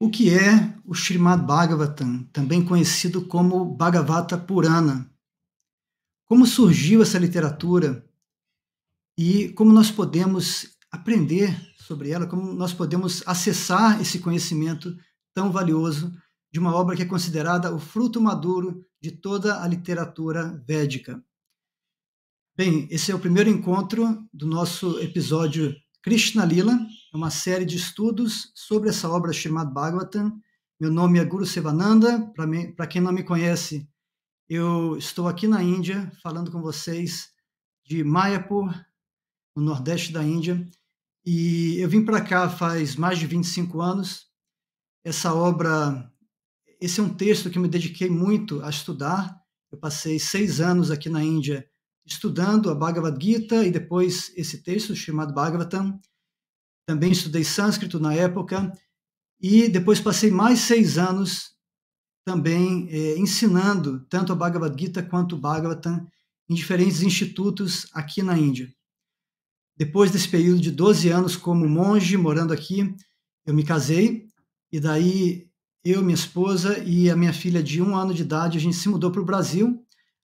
O que é o Srimad Bhagavatam, também conhecido como Bhagavata Purana? Como surgiu essa literatura e como nós podemos aprender sobre ela, como nós podemos acessar esse conhecimento tão valioso de uma obra que é considerada o fruto maduro de toda a literatura védica. Bem, esse é o primeiro encontro do nosso episódio Krishna Lila, é uma série de estudos sobre essa obra chamada Bhagavatam. Meu nome é Guru Sevananda. Para quem não me conhece, eu estou aqui na Índia falando com vocês de Mayapur, no nordeste da Índia. E eu vim para cá faz mais de 25 anos. Essa obra, esse é um texto que me dediquei muito a estudar. Eu passei seis anos aqui na Índia estudando a Bhagavad Gita e depois esse texto, chamado Bhagavatam também estudei sânscrito na época, e depois passei mais seis anos também é, ensinando tanto a Bhagavad Gita quanto o Bhagavatam em diferentes institutos aqui na Índia. Depois desse período de 12 anos como monge, morando aqui, eu me casei, e daí eu, minha esposa e a minha filha de um ano de idade, a gente se mudou para o Brasil.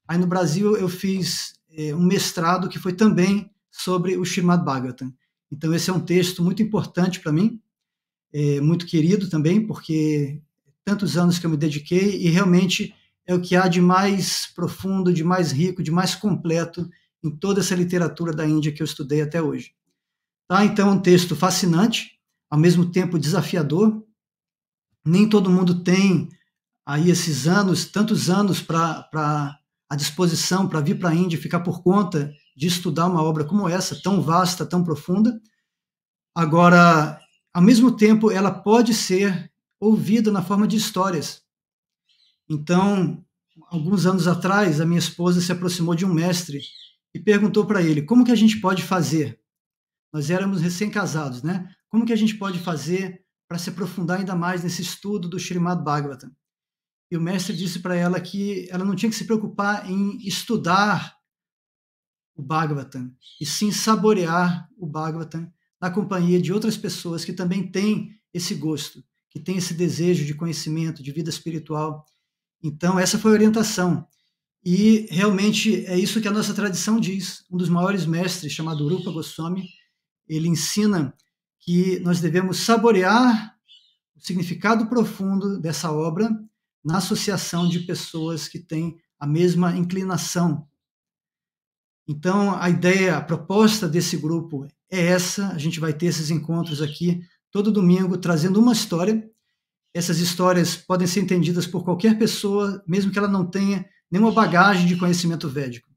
Aí no Brasil eu fiz é, um mestrado que foi também sobre o Srimad Bhagavatam. Então, esse é um texto muito importante para mim, é, muito querido também, porque tantos anos que eu me dediquei e realmente é o que há de mais profundo, de mais rico, de mais completo em toda essa literatura da Índia que eu estudei até hoje. Tá? Então, é um texto fascinante, ao mesmo tempo desafiador. Nem todo mundo tem aí esses anos, tantos anos para a disposição para vir para a Índia, ficar por conta de estudar uma obra como essa, tão vasta, tão profunda. Agora, ao mesmo tempo, ela pode ser ouvida na forma de histórias. Então, alguns anos atrás, a minha esposa se aproximou de um mestre e perguntou para ele: "Como que a gente pode fazer?" Nós éramos recém-casados, né? Como que a gente pode fazer para se aprofundar ainda mais nesse estudo do Srimad Bhagavatam? E o mestre disse para ela que ela não tinha que se preocupar em estudar o Bhagavatam e sim saborear o Bhagavatam na companhia de outras pessoas que também têm esse gosto, que têm esse desejo de conhecimento, de vida espiritual. Então, essa foi a orientação. E realmente é isso que a nossa tradição diz. Um dos maiores mestres, chamado Rupa Goswami, ele ensina que nós devemos saborear o significado profundo dessa obra na associação de pessoas que têm a mesma inclinação então, a ideia, a proposta desse grupo é essa. A gente vai ter esses encontros aqui todo domingo, trazendo uma história. Essas histórias podem ser entendidas por qualquer pessoa, mesmo que ela não tenha nenhuma bagagem de conhecimento védico.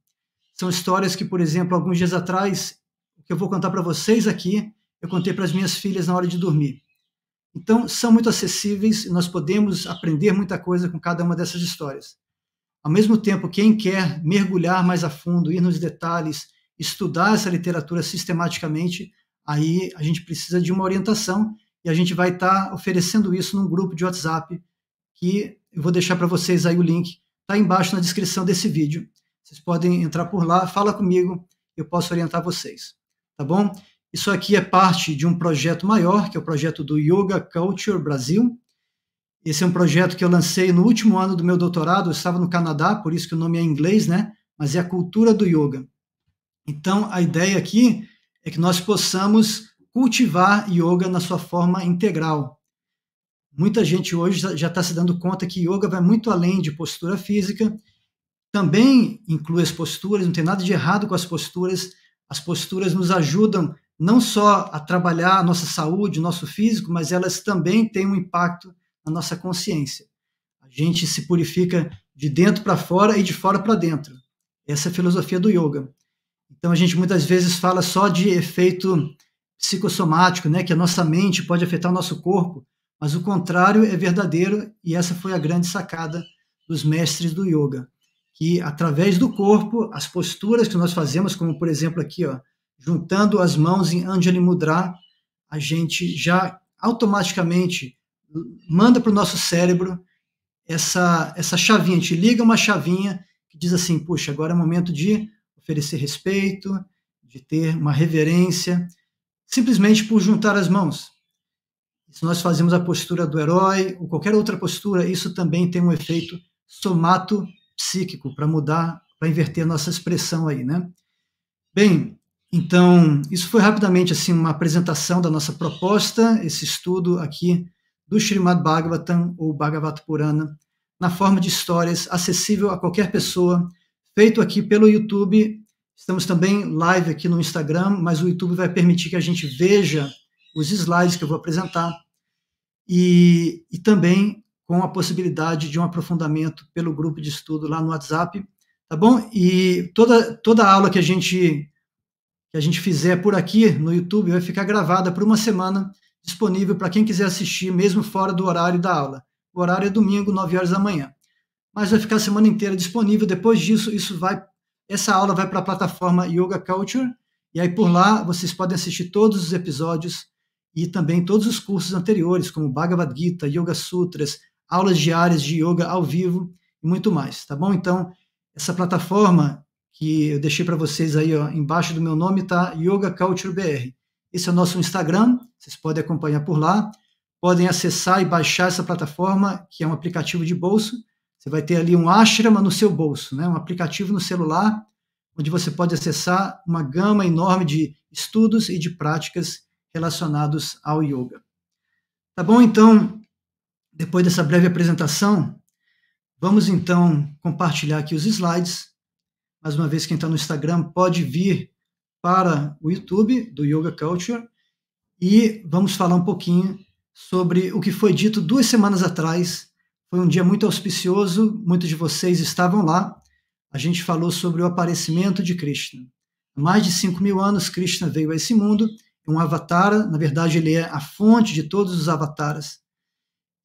São histórias que, por exemplo, alguns dias atrás, o que eu vou contar para vocês aqui, eu contei para as minhas filhas na hora de dormir. Então, são muito acessíveis e nós podemos aprender muita coisa com cada uma dessas histórias. Ao mesmo tempo, quem quer mergulhar mais a fundo, ir nos detalhes, estudar essa literatura sistematicamente, aí a gente precisa de uma orientação e a gente vai estar tá oferecendo isso num grupo de WhatsApp que eu vou deixar para vocês aí o link, está embaixo na descrição desse vídeo. Vocês podem entrar por lá, fala comigo, eu posso orientar vocês, tá bom? Isso aqui é parte de um projeto maior, que é o projeto do Yoga Culture Brasil, esse é um projeto que eu lancei no último ano do meu doutorado, eu estava no Canadá, por isso que o nome é em inglês, né? Mas é a cultura do yoga. Então, a ideia aqui é que nós possamos cultivar yoga na sua forma integral. Muita gente hoje já está se dando conta que yoga vai muito além de postura física, também inclui as posturas, não tem nada de errado com as posturas. As posturas nos ajudam não só a trabalhar a nossa saúde, nosso físico, mas elas também têm um impacto a nossa consciência. A gente se purifica de dentro para fora e de fora para dentro. Essa é a filosofia do yoga. Então a gente muitas vezes fala só de efeito psicossomático, né, que a nossa mente pode afetar o nosso corpo, mas o contrário é verdadeiro e essa foi a grande sacada dos mestres do yoga, que através do corpo, as posturas que nós fazemos, como por exemplo aqui, ó, juntando as mãos em Anjali Mudra, a gente já automaticamente manda para o nosso cérebro essa, essa chavinha, te liga uma chavinha que diz assim: puxa, agora é momento de oferecer respeito, de ter uma reverência, simplesmente por juntar as mãos. Se nós fazemos a postura do herói ou qualquer outra postura, isso também tem um efeito somato psíquico para mudar, para inverter a nossa expressão aí, né? Bem, então, isso foi rapidamente assim uma apresentação da nossa proposta, esse estudo aqui do Srimad Bhagavatam ou Bhagavat Purana, na forma de histórias, acessível a qualquer pessoa, feito aqui pelo YouTube. Estamos também live aqui no Instagram, mas o YouTube vai permitir que a gente veja os slides que eu vou apresentar e, e também com a possibilidade de um aprofundamento pelo grupo de estudo lá no WhatsApp, tá bom? E toda toda aula que a gente que a gente fizer por aqui no YouTube vai ficar gravada por uma semana disponível para quem quiser assistir, mesmo fora do horário da aula. O horário é domingo, 9 horas da manhã. Mas vai ficar a semana inteira disponível. Depois disso, isso vai, essa aula vai para a plataforma Yoga Culture. E aí por lá vocês podem assistir todos os episódios e também todos os cursos anteriores, como Bhagavad Gita, Yoga Sutras, aulas diárias de yoga ao vivo e muito mais, tá bom? Então, essa plataforma que eu deixei para vocês aí ó, embaixo do meu nome está Yoga Culture BR. Esse é o nosso Instagram, vocês podem acompanhar por lá. Podem acessar e baixar essa plataforma, que é um aplicativo de bolso. Você vai ter ali um Ashrama no seu bolso, né? um aplicativo no celular, onde você pode acessar uma gama enorme de estudos e de práticas relacionados ao yoga. Tá bom, então, depois dessa breve apresentação, vamos então compartilhar aqui os slides. Mais uma vez, quem está no Instagram pode vir para o YouTube do Yoga Culture e vamos falar um pouquinho sobre o que foi dito duas semanas atrás. Foi um dia muito auspicioso, muitos de vocês estavam lá. A gente falou sobre o aparecimento de Krishna. Há mais de 5 mil anos, Krishna veio a esse mundo, é um avatar, na verdade, ele é a fonte de todos os avataras.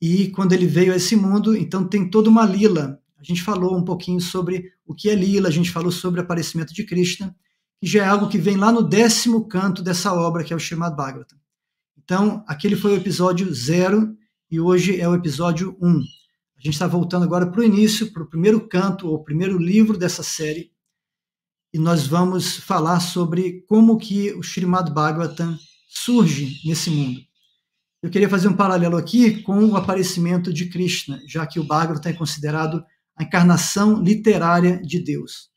E quando ele veio a esse mundo, então tem toda uma lila. A gente falou um pouquinho sobre o que é lila, a gente falou sobre o aparecimento de Krishna que já é algo que vem lá no décimo canto dessa obra, que é o Shrimad Bhagavatam. Então, aquele foi o episódio zero e hoje é o episódio um. A gente está voltando agora para o início, para o primeiro canto, ou primeiro livro dessa série, e nós vamos falar sobre como que o Shrimad Bhagavatam surge nesse mundo. Eu queria fazer um paralelo aqui com o aparecimento de Krishna, já que o Bhagavatam é considerado a encarnação literária de Deus.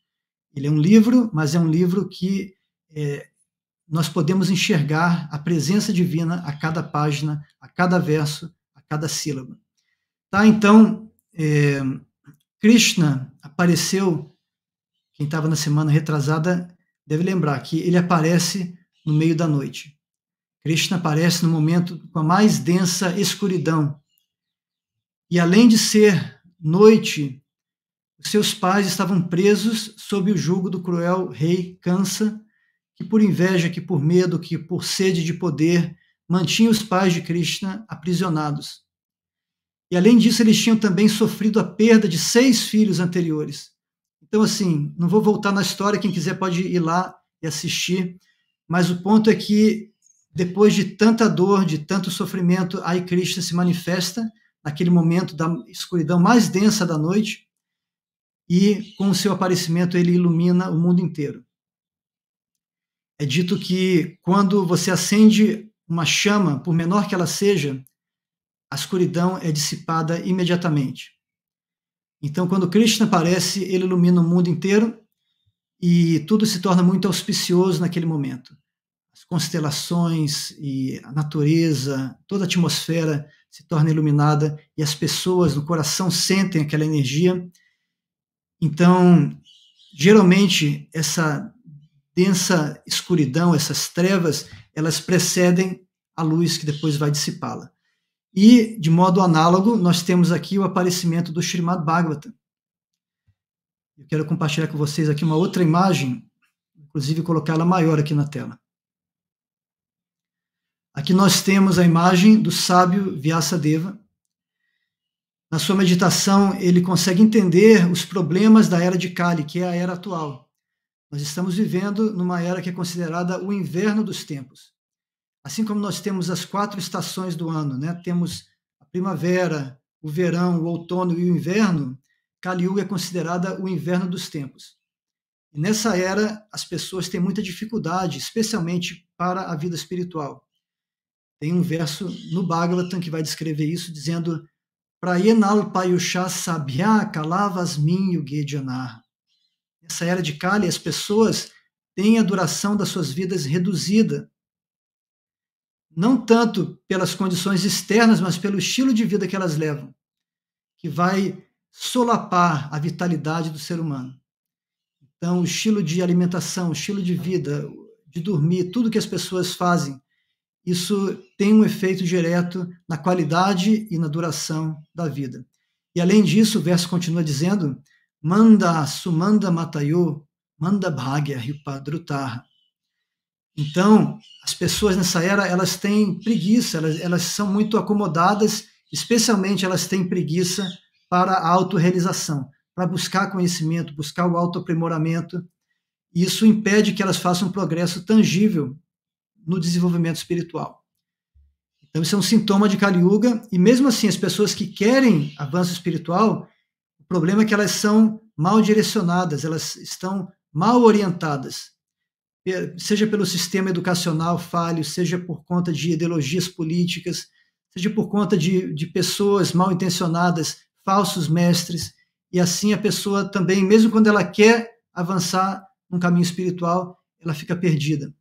Ele é um livro, mas é um livro que é, nós podemos enxergar a presença divina a cada página, a cada verso, a cada sílaba. Tá? Então, é, Krishna apareceu, quem estava na semana retrasada deve lembrar que ele aparece no meio da noite. Krishna aparece no momento com a mais densa escuridão. E além de ser noite seus pais estavam presos sob o jugo do cruel rei Kansa, que por inveja, que por medo, que por sede de poder, mantinha os pais de Krishna aprisionados. E além disso, eles tinham também sofrido a perda de seis filhos anteriores. Então, assim, não vou voltar na história, quem quiser pode ir lá e assistir, mas o ponto é que depois de tanta dor, de tanto sofrimento, aí Krishna se manifesta naquele momento da escuridão mais densa da noite e com o seu aparecimento ele ilumina o mundo inteiro. É dito que quando você acende uma chama, por menor que ela seja, a escuridão é dissipada imediatamente. Então, quando Krishna aparece, ele ilumina o mundo inteiro e tudo se torna muito auspicioso naquele momento. As constelações e a natureza, toda a atmosfera se torna iluminada e as pessoas no coração sentem aquela energia então, geralmente, essa densa escuridão, essas trevas, elas precedem a luz que depois vai dissipá-la. E, de modo análogo, nós temos aqui o aparecimento do Srimad Bhagavatam. Eu quero compartilhar com vocês aqui uma outra imagem, inclusive colocá-la maior aqui na tela. Aqui nós temos a imagem do sábio Vyasadeva, na sua meditação, ele consegue entender os problemas da era de Kali, que é a era atual. Nós estamos vivendo numa era que é considerada o inverno dos tempos. Assim como nós temos as quatro estações do ano, né? temos a primavera, o verão, o outono e o inverno, Kali Yuga é considerada o inverno dos tempos. E nessa era, as pessoas têm muita dificuldade, especialmente para a vida espiritual. Tem um verso no Bhagavatam que vai descrever isso, dizendo Prayenalpayushá Sabiá Kalavas Minyu Gedionar. Nessa era de Kali, as pessoas têm a duração das suas vidas reduzida. Não tanto pelas condições externas, mas pelo estilo de vida que elas levam, que vai solapar a vitalidade do ser humano. Então, o estilo de alimentação, o estilo de vida, de dormir, tudo que as pessoas fazem isso tem um efeito direto na qualidade e na duração da vida. E além disso, o verso continua dizendo: manda sumanda matayo, manda bhagya ripadrutarha. Então, as pessoas nessa era, elas têm preguiça, elas, elas são muito acomodadas, especialmente elas têm preguiça para a autorrealização, para buscar conhecimento, buscar o autoaprimoramento. Isso impede que elas façam um progresso tangível no desenvolvimento espiritual. Então, isso é um sintoma de Kali Yuga, e mesmo assim, as pessoas que querem avanço espiritual, o problema é que elas são mal direcionadas, elas estão mal orientadas, seja pelo sistema educacional falho, seja por conta de ideologias políticas, seja por conta de, de pessoas mal intencionadas, falsos mestres, e assim a pessoa também, mesmo quando ela quer avançar no caminho espiritual, ela fica perdida.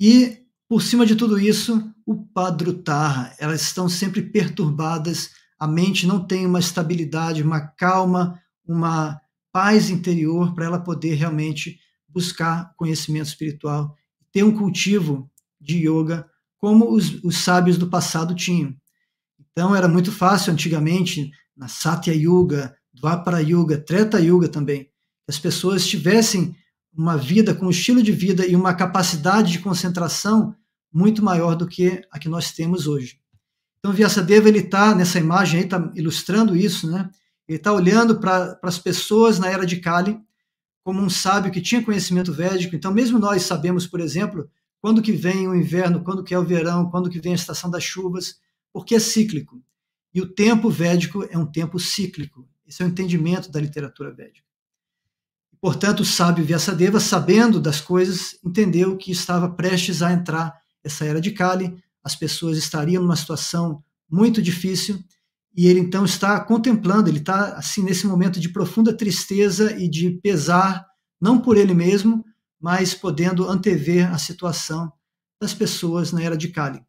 E, por cima de tudo isso, o Padrutarra. Elas estão sempre perturbadas, a mente não tem uma estabilidade, uma calma, uma paz interior para ela poder realmente buscar conhecimento espiritual, ter um cultivo de yoga como os, os sábios do passado tinham. Então era muito fácil antigamente na Satya Yuga, Dvapara Yuga, Treta Yuga também, as pessoas tivessem uma vida com um estilo de vida e uma capacidade de concentração muito maior do que a que nós temos hoje. Então, Vyasadeva, ele está, nessa imagem aí, está ilustrando isso, né? Ele está olhando para as pessoas na era de Kali como um sábio que tinha conhecimento védico. Então, mesmo nós sabemos, por exemplo, quando que vem o inverno, quando que é o verão, quando que vem a estação das chuvas, porque é cíclico. E o tempo védico é um tempo cíclico. Esse é o entendimento da literatura védica. Portanto, o sábio Vyasadeva, sabendo das coisas, entendeu que estava prestes a entrar essa era de Kali, as pessoas estariam numa situação muito difícil, e ele então está contemplando, ele está assim nesse momento de profunda tristeza e de pesar, não por ele mesmo, mas podendo antever a situação das pessoas na era de Kali.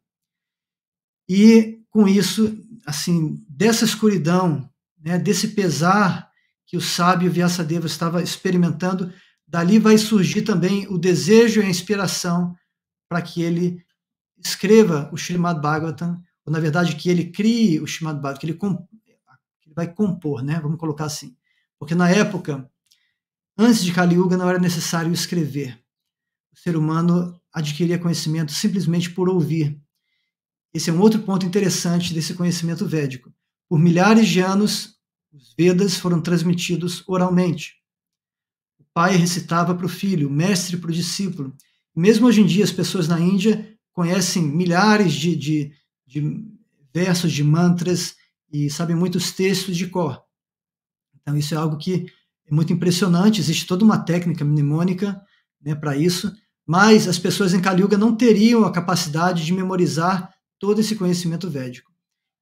E com isso, assim, dessa escuridão, né, desse pesar que o sábio Vyasadeva estava experimentando, dali vai surgir também o desejo e a inspiração para que ele escreva o Srimad Bhagavatam, ou na verdade que ele crie o Srimad Bhagavatam, que ele, ele vai compor, né? Vamos colocar assim. Porque na época, antes de Kali Yuga, não era necessário escrever. O ser humano adquiria conhecimento simplesmente por ouvir. Esse é um outro ponto interessante desse conhecimento védico. Por milhares de anos, os Vedas foram transmitidos oralmente. O pai recitava para o filho, o mestre para o discípulo. Mesmo hoje em dia, as pessoas na Índia conhecem milhares de, de, de versos de mantras e sabem muitos textos de cor. Então, isso é algo que é muito impressionante. Existe toda uma técnica mnemônica né, para isso, mas as pessoas em Kaliuga não teriam a capacidade de memorizar todo esse conhecimento védico.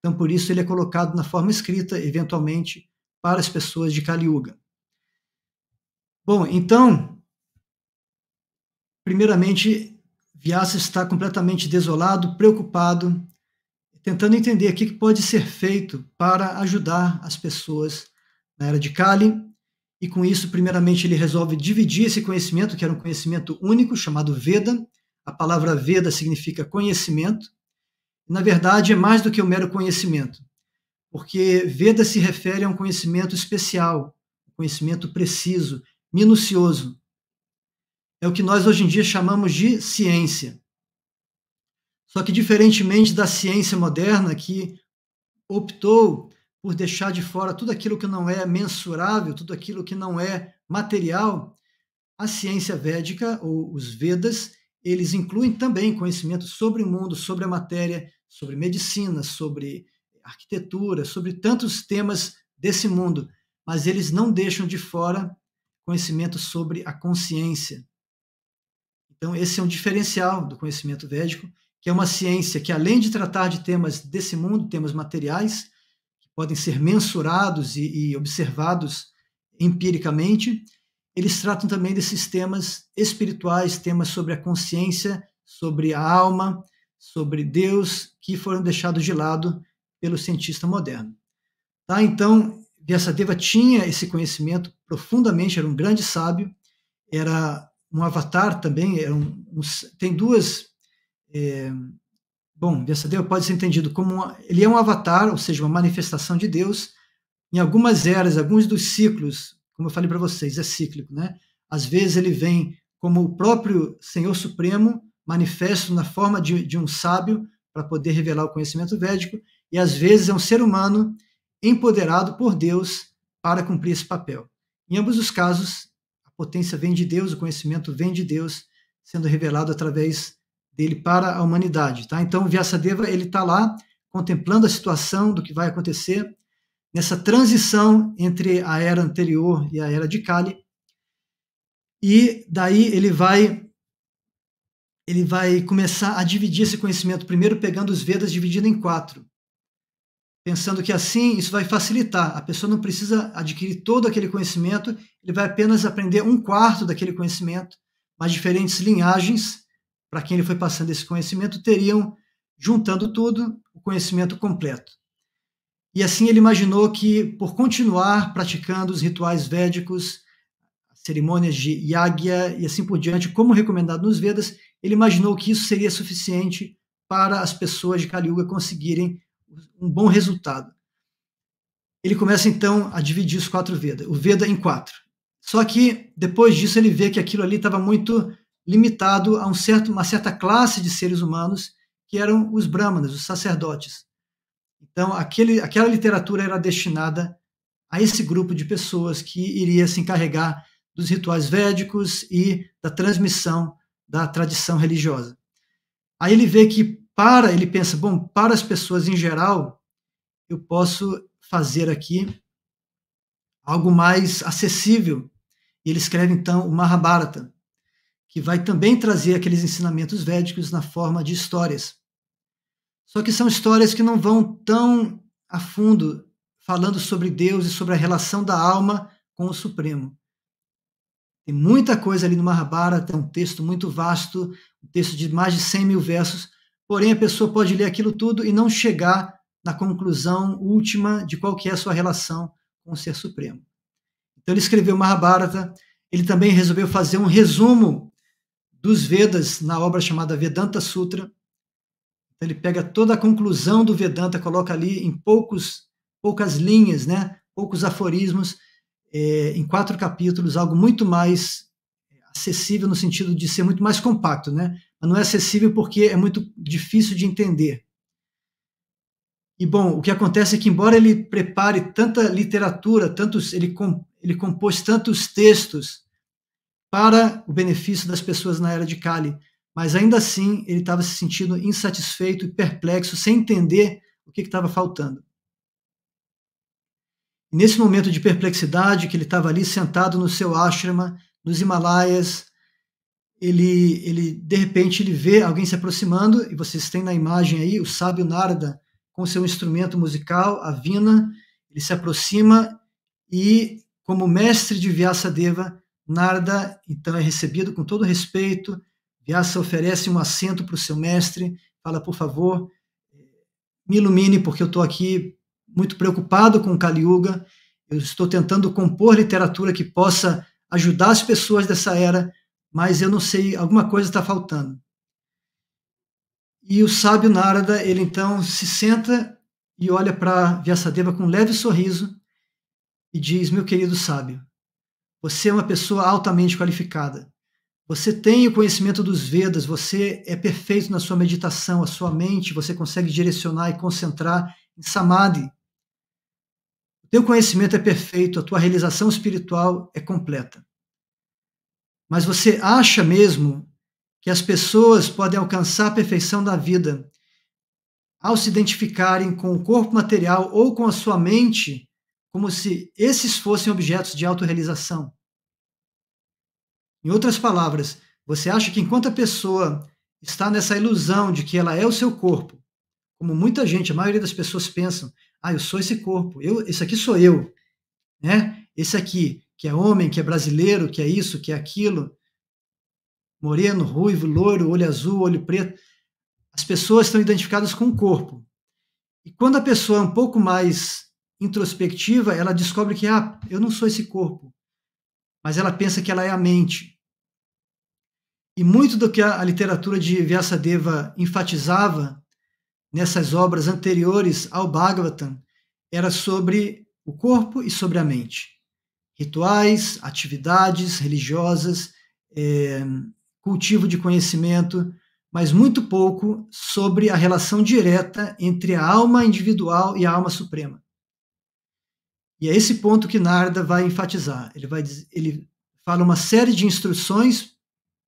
Então, por isso, ele é colocado na forma escrita, eventualmente, para as pessoas de Kaliuga. Bom, então, primeiramente, Vyasa está completamente desolado, preocupado, tentando entender o que pode ser feito para ajudar as pessoas na era de Kali. E com isso, primeiramente, ele resolve dividir esse conhecimento, que era um conhecimento único, chamado Veda. A palavra Veda significa conhecimento na verdade, é mais do que o um mero conhecimento, porque Veda se refere a um conhecimento especial, um conhecimento preciso, minucioso. É o que nós hoje em dia chamamos de ciência. Só que, diferentemente da ciência moderna, que optou por deixar de fora tudo aquilo que não é mensurável, tudo aquilo que não é material, a ciência védica, ou os Vedas, eles incluem também conhecimento sobre o mundo, sobre a matéria, sobre medicina, sobre arquitetura, sobre tantos temas desse mundo, mas eles não deixam de fora conhecimento sobre a consciência. Então, esse é um diferencial do conhecimento védico, que é uma ciência que, além de tratar de temas desse mundo, temas materiais, que podem ser mensurados e, e observados empiricamente, eles tratam também desses temas espirituais, temas sobre a consciência, sobre a alma, sobre Deus que foram deixados de lado pelo cientista moderno. Tá? Então, Vyasadeva tinha esse conhecimento profundamente, era um grande sábio, era um avatar também, era um, um tem duas. É, bom, Vyasadeva pode ser entendido como uma, ele é um avatar, ou seja, uma manifestação de Deus. Em algumas eras, alguns dos ciclos, como eu falei para vocês, é cíclico, né? Às vezes ele vem como o próprio Senhor Supremo, manifesto na forma de, de um sábio para poder revelar o conhecimento védico, e às vezes é um ser humano empoderado por Deus para cumprir esse papel. Em ambos os casos, a potência vem de Deus, o conhecimento vem de Deus, sendo revelado através dele para a humanidade. Tá? Então, Vyasadeva ele está lá contemplando a situação do que vai acontecer nessa transição entre a era anterior e a era de Kali. E daí ele vai ele vai começar a dividir esse conhecimento, primeiro pegando os Vedas dividido em quatro, pensando que assim isso vai facilitar. A pessoa não precisa adquirir todo aquele conhecimento, ele vai apenas aprender um quarto daquele conhecimento, mas diferentes linhagens para quem ele foi passando esse conhecimento teriam, juntando tudo, o conhecimento completo. E assim ele imaginou que, por continuar praticando os rituais védicos, cerimônias de yagya e assim por diante, como recomendado nos Vedas, ele imaginou que isso seria suficiente para as pessoas de Caliuga conseguirem um bom resultado. Ele começa então a dividir os quatro Vedas, o Veda em quatro. Só que depois disso ele vê que aquilo ali estava muito limitado a um certo, uma certa classe de seres humanos que eram os brahmanas, os sacerdotes. Então aquele, aquela literatura era destinada a esse grupo de pessoas que iria se encarregar dos rituais védicos e da transmissão da tradição religiosa. Aí ele vê que para, ele pensa, bom, para as pessoas em geral, eu posso fazer aqui algo mais acessível. E ele escreve então o Mahabharata, que vai também trazer aqueles ensinamentos védicos na forma de histórias. Só que são histórias que não vão tão a fundo falando sobre Deus e sobre a relação da alma com o Supremo. Tem muita coisa ali no Mahabharata, é um texto muito vasto, um texto de mais de 100 mil versos, porém a pessoa pode ler aquilo tudo e não chegar na conclusão última de qual que é a sua relação com o Ser Supremo. Então ele escreveu o Mahabharata, ele também resolveu fazer um resumo dos Vedas na obra chamada Vedanta Sutra. Então ele pega toda a conclusão do Vedanta, coloca ali em poucos, poucas linhas, né? poucos aforismos, é, em quatro capítulos, algo muito mais acessível no sentido de ser muito mais compacto, né? Mas não é acessível porque é muito difícil de entender. E bom, o que acontece é que embora ele prepare tanta literatura, tantos ele com, ele compôs tantos textos para o benefício das pessoas na era de Kali, mas ainda assim ele estava se sentindo insatisfeito e perplexo, sem entender o que estava faltando nesse momento de perplexidade que ele estava ali sentado no seu ashrama, nos Himalaias, ele, ele de repente ele vê alguém se aproximando e vocês têm na imagem aí o sábio Narada com seu instrumento musical, a vina, ele se aproxima e como mestre de Vyasadeva, Narada então é recebido com todo respeito. Vyasa oferece um assento para o seu mestre, fala por favor, me ilumine porque eu estou aqui muito preocupado com Kali Yuga. Eu estou tentando compor literatura que possa ajudar as pessoas dessa era, mas eu não sei, alguma coisa está faltando. E o sábio Narada, ele então se senta e olha para Vyasadeva com um leve sorriso e diz: Meu querido sábio, você é uma pessoa altamente qualificada. Você tem o conhecimento dos Vedas, você é perfeito na sua meditação, a sua mente, você consegue direcionar e concentrar em Samadhi. Teu conhecimento é perfeito, a tua realização espiritual é completa. Mas você acha mesmo que as pessoas podem alcançar a perfeição da vida ao se identificarem com o corpo material ou com a sua mente, como se esses fossem objetos de autorrealização? Em outras palavras, você acha que enquanto a pessoa está nessa ilusão de que ela é o seu corpo, como muita gente, a maioria das pessoas pensam, ah, eu sou esse corpo. Eu, esse aqui sou eu, né? Esse aqui que é homem, que é brasileiro, que é isso, que é aquilo, moreno, ruivo, loiro, olho azul, olho preto. As pessoas estão identificadas com o corpo. E quando a pessoa é um pouco mais introspectiva, ela descobre que ah, eu não sou esse corpo, mas ela pensa que ela é a mente. E muito do que a literatura de Vyasadeva enfatizava nessas obras anteriores ao Bhagavatam era sobre o corpo e sobre a mente. Rituais, atividades religiosas, é, cultivo de conhecimento, mas muito pouco sobre a relação direta entre a alma individual e a alma suprema. E é esse ponto que Narda vai enfatizar. Ele, vai, ele fala uma série de instruções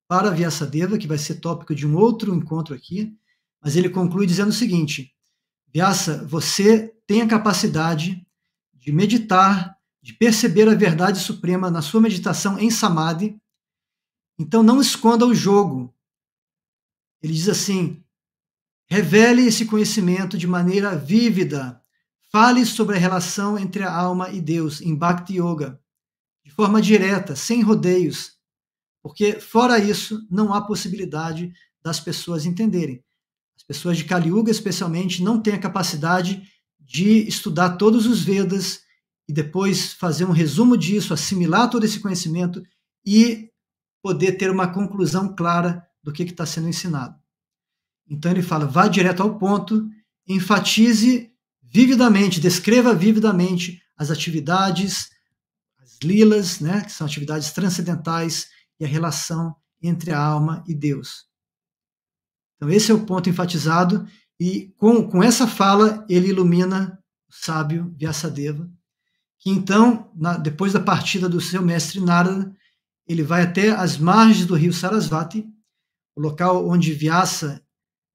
para Vyasadeva, que vai ser tópico de um outro encontro aqui, mas ele conclui dizendo o seguinte: Vyasa, você tem a capacidade de meditar, de perceber a verdade suprema na sua meditação em samadhi. Então não esconda o jogo. Ele diz assim: revele esse conhecimento de maneira vívida. Fale sobre a relação entre a alma e Deus em Bhakti Yoga, de forma direta, sem rodeios, porque fora isso não há possibilidade das pessoas entenderem pessoas de Kali Yuga, especialmente, não têm a capacidade de estudar todos os Vedas e depois fazer um resumo disso, assimilar todo esse conhecimento e poder ter uma conclusão clara do que está sendo ensinado. Então ele fala: vá direto ao ponto, enfatize vividamente, descreva vividamente as atividades, as lilas, né, que são atividades transcendentais e a relação entre a alma e Deus. Então, esse é o ponto enfatizado, e com, com essa fala, ele ilumina o sábio Vyasadeva, que então, na, depois da partida do seu mestre Narada, ele vai até as margens do rio Sarasvati, o local onde Vyasa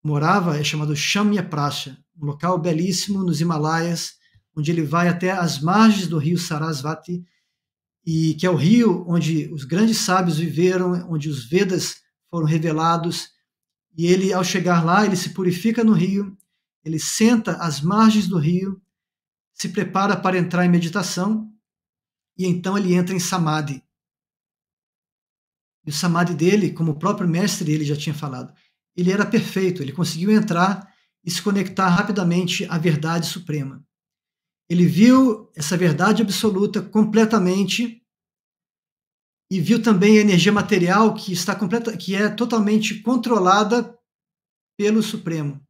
morava é chamado Shamya Prasha, um local belíssimo nos Himalaias, onde ele vai até as margens do rio Sarasvati, e que é o rio onde os grandes sábios viveram, onde os Vedas foram revelados e ele, ao chegar lá, ele se purifica no rio, ele senta às margens do rio, se prepara para entrar em meditação, e então ele entra em samadhi. E o samadhi dele, como o próprio mestre ele já tinha falado, ele era perfeito, ele conseguiu entrar e se conectar rapidamente à verdade suprema. Ele viu essa verdade absoluta completamente e viu também a energia material que está completa, que é totalmente controlada pelo Supremo.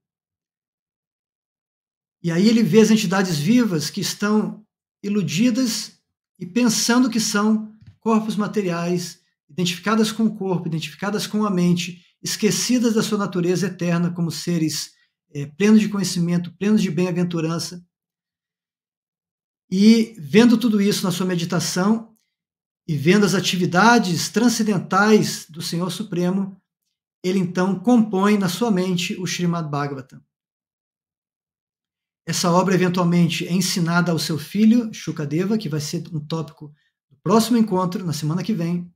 E aí ele vê as entidades vivas que estão iludidas e pensando que são corpos materiais, identificadas com o corpo, identificadas com a mente, esquecidas da sua natureza eterna como seres é, plenos de conhecimento, plenos de bem-aventurança. E vendo tudo isso na sua meditação, e vendo as atividades transcendentais do Senhor Supremo, ele então compõe na sua mente o Srimad Bhagavatam. Essa obra eventualmente é ensinada ao seu filho Shukadeva, que vai ser um tópico do próximo encontro na semana que vem.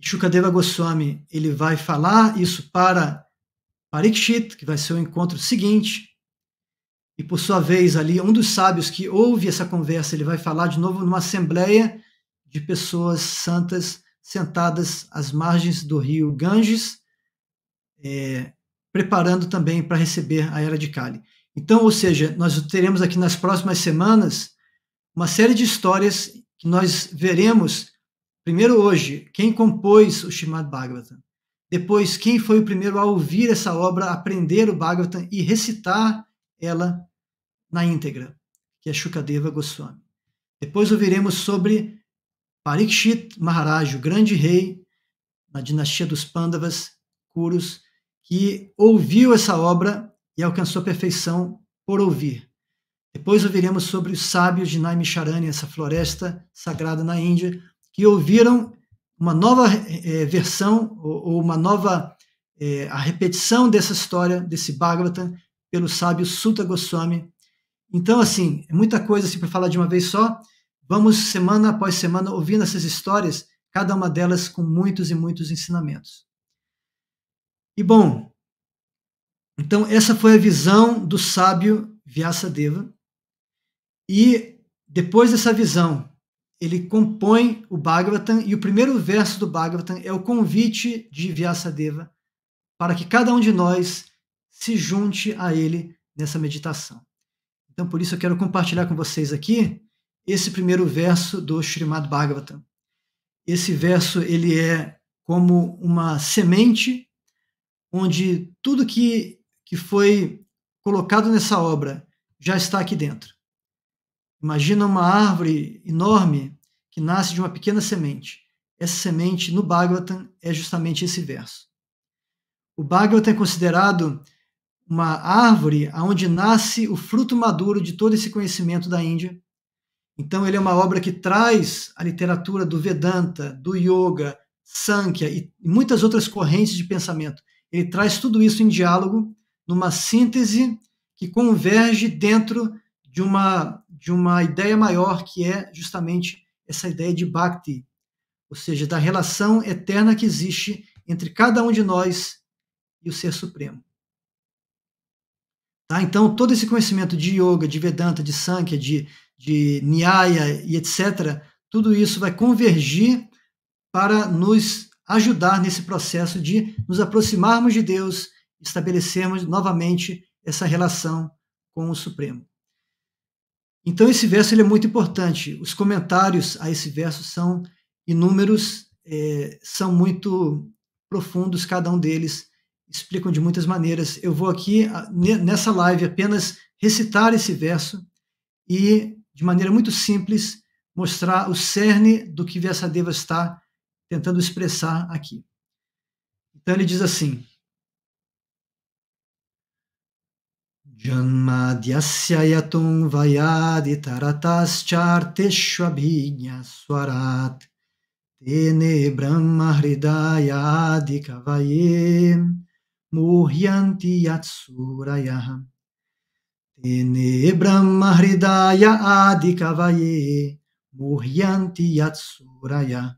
Shukadeva Goswami, ele vai falar isso para Parikshit, que vai ser o encontro seguinte. E por sua vez ali um dos sábios que ouve essa conversa, ele vai falar de novo numa assembleia de pessoas santas sentadas às margens do rio Ganges, é, preparando também para receber a era de Kali. Então, ou seja, nós teremos aqui nas próximas semanas uma série de histórias que nós veremos, primeiro hoje, quem compôs o Srimad Bhagavatam, depois quem foi o primeiro a ouvir essa obra, aprender o Bhagavatam e recitar ela na íntegra, que é Shukadeva Goswami. Depois ouviremos sobre Parikshit Maharaj, o grande rei na dinastia dos Pandavas, Kurus, que ouviu essa obra e alcançou perfeição por ouvir. Depois ouviremos sobre os sábios de Naimisharanya, essa floresta sagrada na Índia, que ouviram uma nova eh, eh, versão ou, ou, uma nova eh, a repetição dessa história, desse Bhagavatam, pelo sábio Sutta Goswami. Então, assim, é muita coisa assim, para falar de uma vez só. Vamos, semana após semana, ouvindo essas histórias, cada uma delas com muitos e muitos ensinamentos. E bom, então essa foi a visão do sábio Vyasadeva. E depois dessa visão, ele compõe o Bhagavatam e o primeiro verso do Bhagavatam é o convite de Vyasadeva para que cada um de nós se junte a ele nessa meditação. Então, por isso eu quero compartilhar com vocês aqui esse primeiro verso do Srimad Bhagavatam. Esse verso ele é como uma semente onde tudo que, que foi colocado nessa obra já está aqui dentro. Imagina uma árvore enorme que nasce de uma pequena semente. Essa semente no Bhagavatam é justamente esse verso. O Bhagavatam é considerado uma árvore onde nasce o fruto maduro de todo esse conhecimento da Índia então, ele é uma obra que traz a literatura do Vedanta, do Yoga, Sankhya e muitas outras correntes de pensamento. Ele traz tudo isso em diálogo, numa síntese que converge dentro de uma, de uma ideia maior, que é justamente essa ideia de Bhakti, ou seja, da relação eterna que existe entre cada um de nós e o Ser Supremo. Tá? Então, todo esse conhecimento de yoga, de Vedanta, de Sankhya, de de Nyaya e etc., tudo isso vai convergir para nos ajudar nesse processo de nos aproximarmos de Deus, estabelecermos novamente essa relação com o Supremo. Então, esse verso ele é muito importante. Os comentários a esse verso são inúmeros, é, são muito profundos, cada um deles explicam de muitas maneiras. Eu vou aqui, nessa live, apenas recitar esse verso e de maneira muito simples, mostrar o cerne do que Vyasadeva está tentando expressar aqui. Então ele diz assim: Janma yatum vayadi taratas charteshvabhinya swarat tene brahma hridayadi kavaye muhyanti yatsurayaham Ene Brahma Hridaya Adikavaye Muryanti Yatsuraya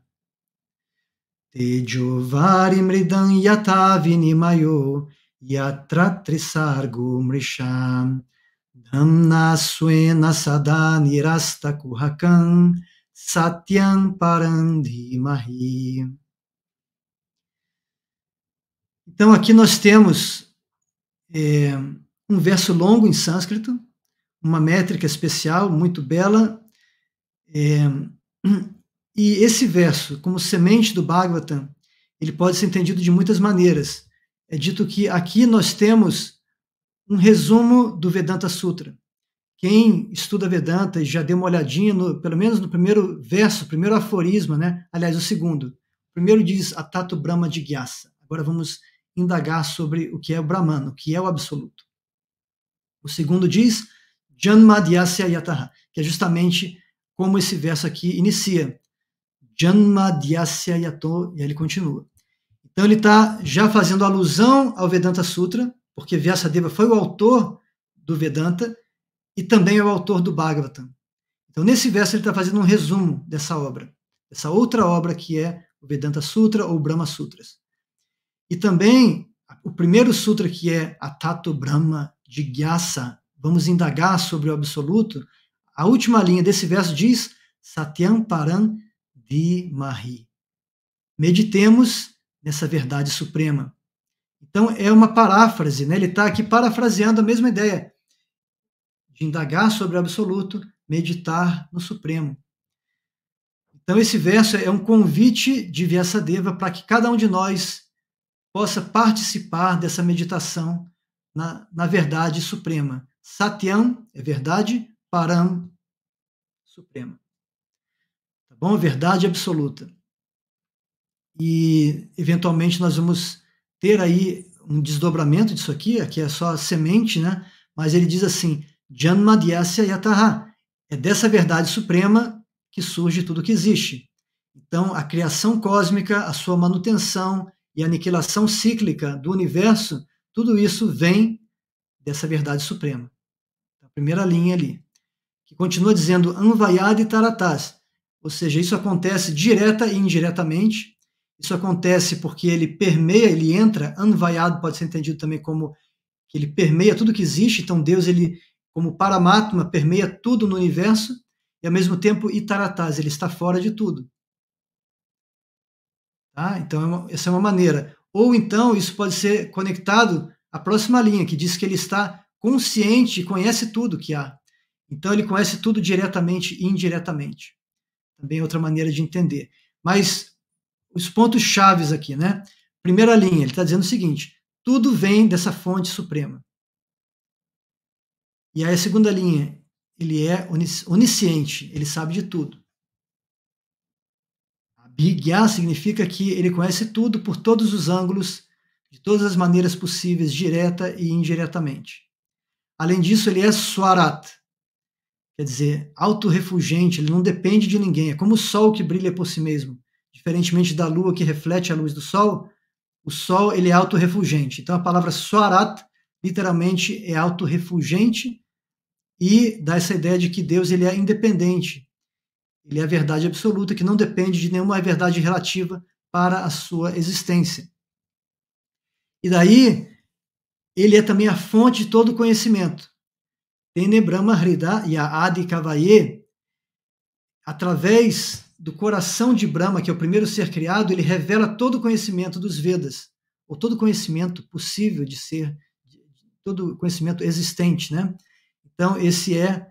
Tejo Varimridan Yatavinimayo Yatratrisargo Mrisham Damna Suena Sadani Rasta Kuhakan Satyam mahi. Então aqui nós temos Eh, um verso longo em sânscrito, uma métrica especial, muito bela. É, e esse verso, como semente do Bhagavatam, ele pode ser entendido de muitas maneiras. É dito que aqui nós temos um resumo do Vedanta Sutra. Quem estuda Vedanta e já deu uma olhadinha, no, pelo menos no primeiro verso, primeiro aforismo, né? aliás, o segundo. O primeiro diz Atato Brahma de Gyasa. Agora vamos indagar sobre o que é o Brahman, o que é o Absoluto. O segundo diz, Janmadhyasya Yataha, que é justamente como esse verso aqui inicia. Janmadhyasya Yato, e aí ele continua. Então ele está já fazendo alusão ao Vedanta Sutra, porque Vyasadeva foi o autor do Vedanta e também é o autor do Bhagavatam. Então nesse verso ele está fazendo um resumo dessa obra, dessa outra obra que é o Vedanta Sutra ou Brahma Sutras. E também o primeiro sutra que é Atato Brahma de Gyasa, vamos indagar sobre o absoluto, a última linha desse verso diz Satyam Param mahi. Meditemos nessa verdade suprema. Então, é uma paráfrase, né? ele está aqui parafraseando a mesma ideia de indagar sobre o absoluto, meditar no Supremo. Então, esse verso é um convite de Vyasadeva para que cada um de nós possa participar dessa meditação na, na verdade suprema. Satyam é verdade, Param suprema. Tá bom? Verdade absoluta. E eventualmente nós vamos ter aí um desdobramento disso aqui, aqui é só a semente, né? Mas ele diz assim: Janmadyasya Yataha. É dessa verdade suprema que surge tudo que existe. Então, a criação cósmica, a sua manutenção e a aniquilação cíclica do universo tudo isso vem dessa verdade suprema. A primeira linha ali, que continua dizendo Anvayad e ou seja, isso acontece direta e indiretamente. Isso acontece porque ele permeia, ele entra, Anvayad pode ser entendido também como que ele permeia tudo que existe, então Deus ele como Paramatma permeia tudo no universo e ao mesmo tempo Itaratás, ele está fora de tudo. Tá? Então, é essa é uma maneira. Ou então, isso pode ser conectado à próxima linha, que diz que ele está consciente e conhece tudo que há. Então, ele conhece tudo diretamente e indiretamente. Também é outra maneira de entender. Mas os pontos chaves aqui, né? Primeira linha, ele está dizendo o seguinte: tudo vem dessa fonte suprema. E aí a segunda linha, ele é onisciente, ele sabe de tudo. Briguiar significa que ele conhece tudo por todos os ângulos, de todas as maneiras possíveis, direta e indiretamente. Além disso, ele é Swarat, quer dizer, autorrefugente, ele não depende de ninguém, é como o sol que brilha por si mesmo. Diferentemente da lua que reflete a luz do sol, o sol ele é autorrefugente. Então a palavra Swarat literalmente é autorrefugente e dá essa ideia de que Deus ele é independente, ele é a verdade absoluta que não depende de nenhuma verdade relativa para a sua existência. E daí, ele é também a fonte de todo conhecimento. Tenebrahma Hrida e a Adi Kavaye, através do coração de Brahma, que é o primeiro ser criado, ele revela todo o conhecimento dos Vedas, ou todo conhecimento possível de ser, todo conhecimento existente, né? Então, esse é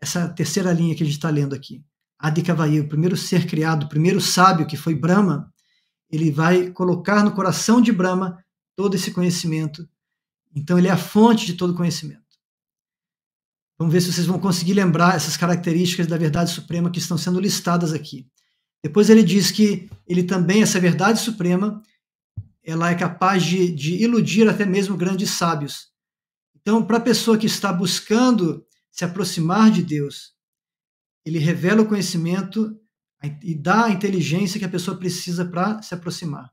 essa terceira linha que a gente está lendo aqui. Adikavaí, o primeiro ser criado, o primeiro sábio que foi Brahma, ele vai colocar no coração de Brahma todo esse conhecimento. Então ele é a fonte de todo conhecimento. Vamos ver se vocês vão conseguir lembrar essas características da verdade suprema que estão sendo listadas aqui. Depois ele diz que ele também, essa verdade suprema, ela é capaz de, de iludir até mesmo grandes sábios. Então, para a pessoa que está buscando se aproximar de Deus, ele revela o conhecimento e dá a inteligência que a pessoa precisa para se aproximar.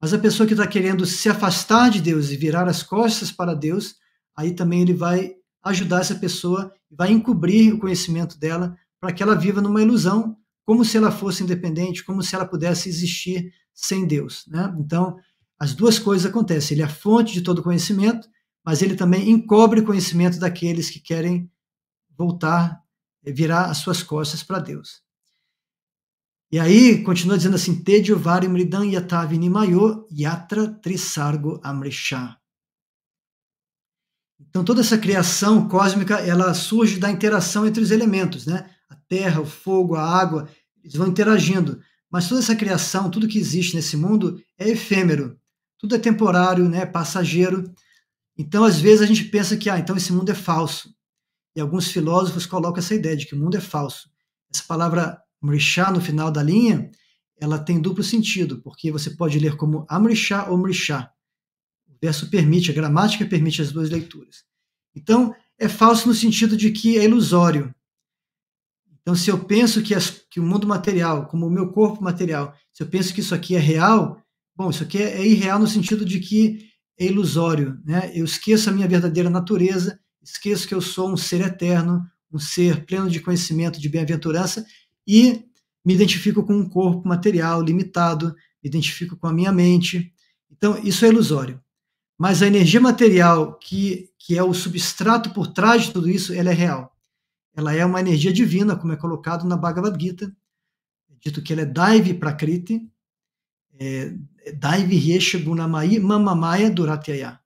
Mas a pessoa que está querendo se afastar de Deus e virar as costas para Deus, aí também ele vai ajudar essa pessoa, vai encobrir o conhecimento dela para que ela viva numa ilusão, como se ela fosse independente, como se ela pudesse existir sem Deus. Né? Então, as duas coisas acontecem. Ele é a fonte de todo conhecimento, mas ele também encobre o conhecimento daqueles que querem voltar é virar as suas costas para Deus. E aí, continua dizendo assim, Tedio varim yatavini mayo yatra trisargo amrishá. Então, toda essa criação cósmica, ela surge da interação entre os elementos, né? A terra, o fogo, a água, eles vão interagindo. Mas toda essa criação, tudo que existe nesse mundo é efêmero. Tudo é temporário, né? Passageiro. Então, às vezes a gente pensa que, ah, então esse mundo é falso. E alguns filósofos colocam essa ideia de que o mundo é falso. Essa palavra murixá no final da linha, ela tem duplo sentido, porque você pode ler como amurixá ou murixá. O verso permite, a gramática permite as duas leituras. Então, é falso no sentido de que é ilusório. Então, se eu penso que, as, que o mundo material, como o meu corpo material, se eu penso que isso aqui é real, bom, isso aqui é, é irreal no sentido de que é ilusório, né? Eu esqueço a minha verdadeira natureza Esqueço que eu sou um ser eterno, um ser pleno de conhecimento, de bem-aventurança e me identifico com um corpo material limitado, me identifico com a minha mente. Então, isso é ilusório. Mas a energia material, que, que é o substrato por trás de tudo isso, ela é real. Ela é uma energia divina, como é colocado na Bhagavad Gita. É dito que ela é Daiv Prakriti, é, Daivi Riesha Gunamai Mamamaya Duratyaya.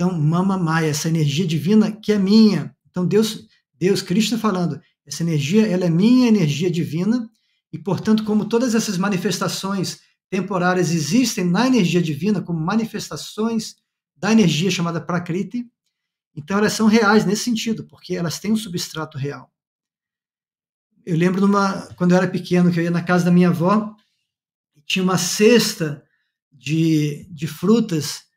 Então, mama mamamai, essa energia divina que é minha. Então, Deus, Deus, Cristo tá falando, essa energia, ela é minha energia divina, e, portanto, como todas essas manifestações temporárias existem na energia divina, como manifestações da energia chamada Prakriti, então elas são reais nesse sentido, porque elas têm um substrato real. Eu lembro numa, quando eu era pequeno, que eu ia na casa da minha avó, tinha uma cesta de, de frutas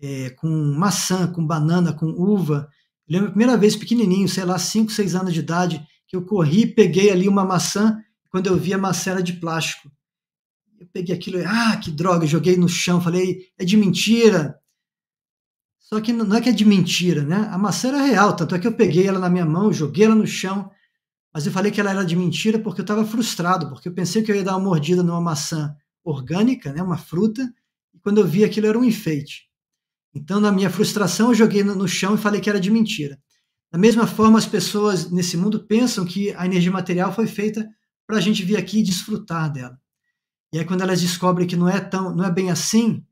é, com maçã, com banana, com uva. Eu lembro a primeira vez, pequenininho, sei lá, 5, 6 anos de idade, que eu corri, peguei ali uma maçã, quando eu vi a maçã era de plástico. Eu peguei aquilo, e ah, que droga, joguei no chão, falei, é de mentira. Só que não é que é de mentira, né? A maçã era real, tanto é que eu peguei ela na minha mão, joguei ela no chão, mas eu falei que ela era de mentira porque eu estava frustrado, porque eu pensei que eu ia dar uma mordida numa maçã orgânica, né, uma fruta, e quando eu vi aquilo era um enfeite. Então, na minha frustração, eu joguei no chão e falei que era de mentira. Da mesma forma, as pessoas nesse mundo pensam que a energia material foi feita para a gente vir aqui e desfrutar dela. E aí, quando elas descobrem que não é tão, não é bem assim,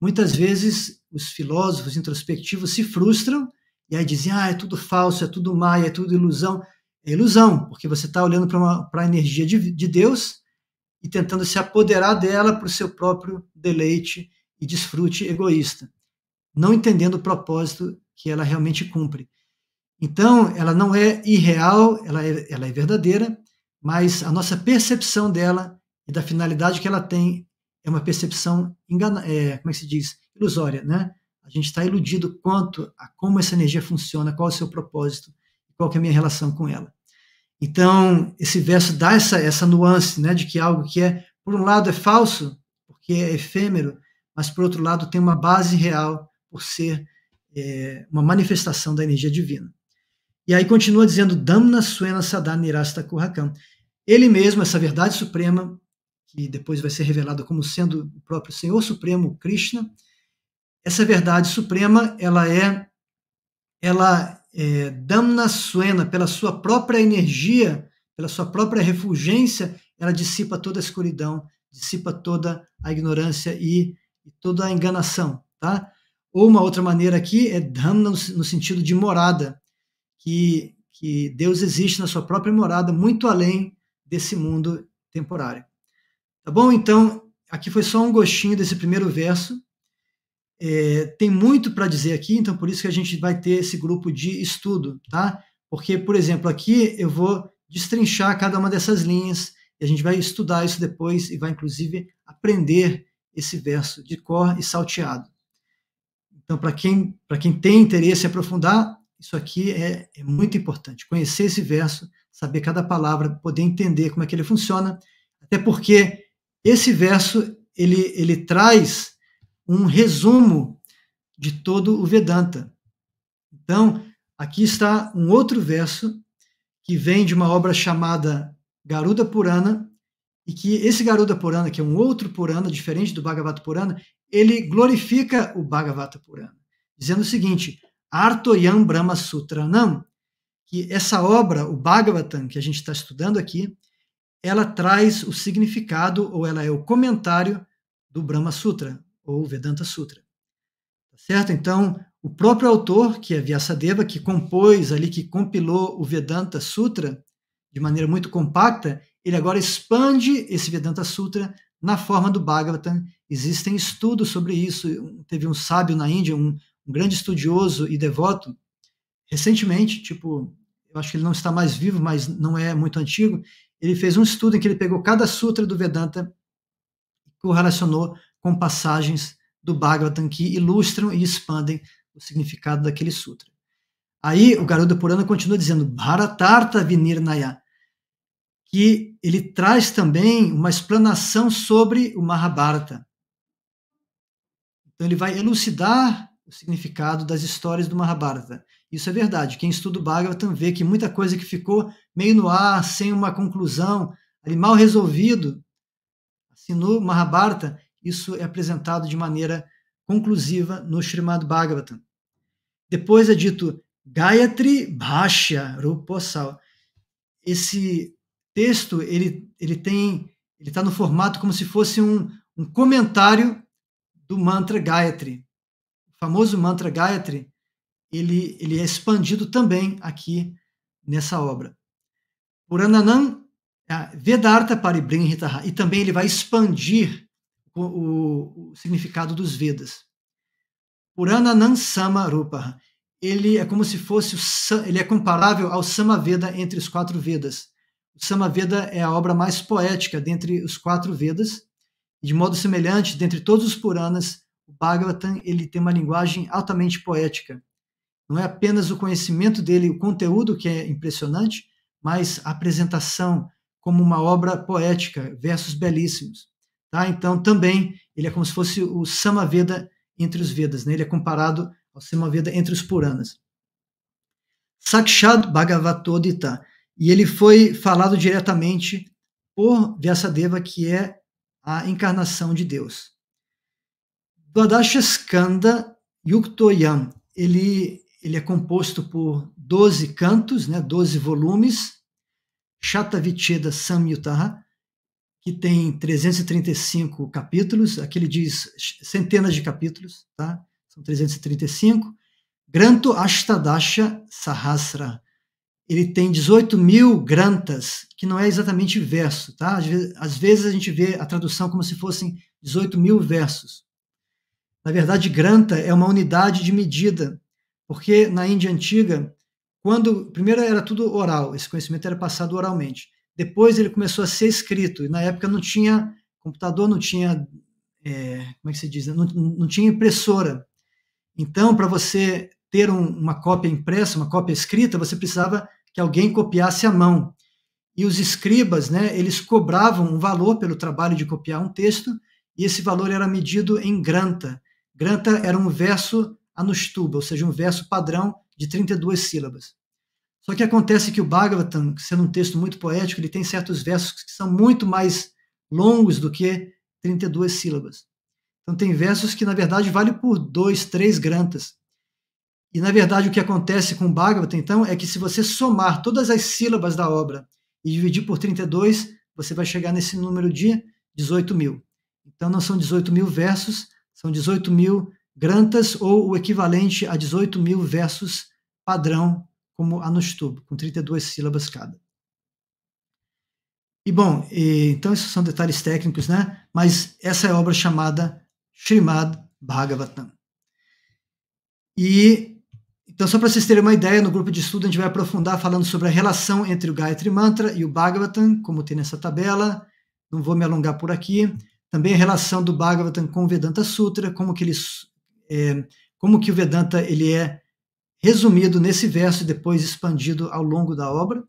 muitas vezes os filósofos introspectivos se frustram e aí dizem: ah, é tudo falso, é tudo maia, é tudo ilusão. É ilusão, porque você está olhando para a energia de, de Deus e tentando se apoderar dela para o seu próprio deleite e desfrute egoísta não entendendo o propósito que ela realmente cumpre. Então, ela não é irreal, ela é, ela é verdadeira, mas a nossa percepção dela e da finalidade que ela tem é uma percepção engana, é, como é que se diz, ilusória, né? A gente está iludido quanto a como essa energia funciona, qual é o seu propósito, qual é a minha relação com ela. Então, esse verso dá essa, essa nuance, né, de que é algo que é, por um lado, é falso, porque é efêmero, mas por outro lado tem uma base real por ser é, uma manifestação da energia divina. E aí continua dizendo, Damna Suena Sadá Nirasta Kurakam. Ele mesmo, essa verdade suprema, que depois vai ser revelada como sendo o próprio Senhor Supremo, Krishna, essa verdade suprema, ela é, ela é, Damna Suena, pela sua própria energia, pela sua própria refulgência, ela dissipa toda a escuridão, dissipa toda a ignorância e, e toda a enganação, tá? Ou uma outra maneira aqui é Dhamma no sentido de morada, que, que Deus existe na sua própria morada, muito além desse mundo temporário. Tá bom? Então, aqui foi só um gostinho desse primeiro verso. É, tem muito para dizer aqui, então por isso que a gente vai ter esse grupo de estudo, tá? Porque, por exemplo, aqui eu vou destrinchar cada uma dessas linhas e a gente vai estudar isso depois e vai, inclusive, aprender esse verso de cor e salteado. Então, para quem, quem tem interesse em aprofundar, isso aqui é, é muito importante. Conhecer esse verso, saber cada palavra, poder entender como é que ele funciona, até porque esse verso ele, ele traz um resumo de todo o Vedanta. Então, aqui está um outro verso que vem de uma obra chamada Garuda Purana, e que esse Garuda Purana, que é um outro Purana, diferente do Bhagavata Purana, ele glorifica o Bhagavata Purana, dizendo o seguinte: Artoyam Brahma Sutranam, que essa obra, o Bhagavatam, que a gente está estudando aqui, ela traz o significado ou ela é o comentário do Brahma Sutra ou Vedanta Sutra. Tá certo? Então, o próprio autor, que é Vyasadeva, que compôs ali, que compilou o Vedanta Sutra de maneira muito compacta, ele agora expande esse Vedanta Sutra na forma do Bhagavatam, existem estudos sobre isso. Teve um sábio na Índia, um, um grande estudioso e devoto, recentemente, tipo, eu acho que ele não está mais vivo, mas não é muito antigo, ele fez um estudo em que ele pegou cada sutra do Vedanta e correlacionou com passagens do Bhagavatam que ilustram e expandem o significado daquele sutra. Aí o Garuda Purana continua dizendo vinir Vinirnaya que ele traz também uma explanação sobre o Mahabharata. Então ele vai elucidar o significado das histórias do Mahabharata. Isso é verdade. Quem estuda o Bhagavatam vê que muita coisa que ficou meio no ar, sem uma conclusão, ali mal resolvido, assim, no Mahabharata, isso é apresentado de maneira conclusiva no Srimad Bhagavatam. Depois é dito Gayatri Bhashya Ruposal. Esse texto ele, ele tem ele está no formato como se fosse um, um comentário do mantra Gayatri. O famoso mantra Gayatri ele, ele é expandido também aqui nessa obra. Purananam é, Vedarta Paribrinhitaha, e também ele vai expandir o, o, o significado dos Vedas. Purananam Sama Rupaha, ele é como se fosse, o, ele é comparável ao Samaveda entre os quatro Vedas o Samaveda é a obra mais poética dentre os quatro Vedas, de modo semelhante, dentre todos os Puranas, o Bhagavatam ele tem uma linguagem altamente poética. Não é apenas o conhecimento dele, o conteúdo que é impressionante, mas a apresentação como uma obra poética, versos belíssimos. Tá? Então, também, ele é como se fosse o Samaveda entre os Vedas, né? ele é comparado ao Samaveda entre os Puranas. Sakshad Bhagavatodita e ele foi falado diretamente por Vyasadeva, que é a encarnação de Deus. Skanda Yuktoyam, ele, ele é composto por 12 cantos, né, 12 volumes, Shatavicheda Samyutaha, que tem 335 capítulos, aqui ele diz centenas de capítulos, tá? são 335, Granto Ashtadasha Sahasra, ele tem 18 mil grantas, que não é exatamente verso, tá? Às vezes, às vezes, a gente vê a tradução como se fossem 18 mil versos. Na verdade, granta é uma unidade de medida, porque na Índia antiga, quando primeiro era tudo oral, esse conhecimento era passado oralmente. Depois ele começou a ser escrito, e na época não tinha computador, não tinha é, como é que se diz, né? não, não tinha impressora. Então, para você ter um, uma cópia impressa, uma cópia escrita, você precisava que alguém copiasse à mão. E os escribas, né, eles cobravam um valor pelo trabalho de copiar um texto, e esse valor era medido em granta. Granta era um verso anustuba, ou seja, um verso padrão de 32 sílabas. Só que acontece que o Bhagavatam, sendo um texto muito poético, ele tem certos versos que são muito mais longos do que 32 sílabas. Então tem versos que, na verdade, vale por dois, três grantas. E, na verdade, o que acontece com o Bhagavata, então, é que se você somar todas as sílabas da obra e dividir por 32, você vai chegar nesse número de 18 mil. Então, não são 18 mil versos, são 18 mil grantas, ou o equivalente a 18 mil versos padrão, como Anustubo, com 32 sílabas cada. E, bom, e, então, esses são detalhes técnicos, né? Mas essa é a obra chamada Srimad Bhagavatam. E então, só para vocês terem uma ideia, no grupo de estudo a gente vai aprofundar falando sobre a relação entre o Gayatri Mantra e o Bhagavatam, como tem nessa tabela. Não vou me alongar por aqui. Também a relação do Bhagavatam com o Vedanta Sutra, como que, ele, é, como que o Vedanta ele é resumido nesse verso e depois expandido ao longo da obra.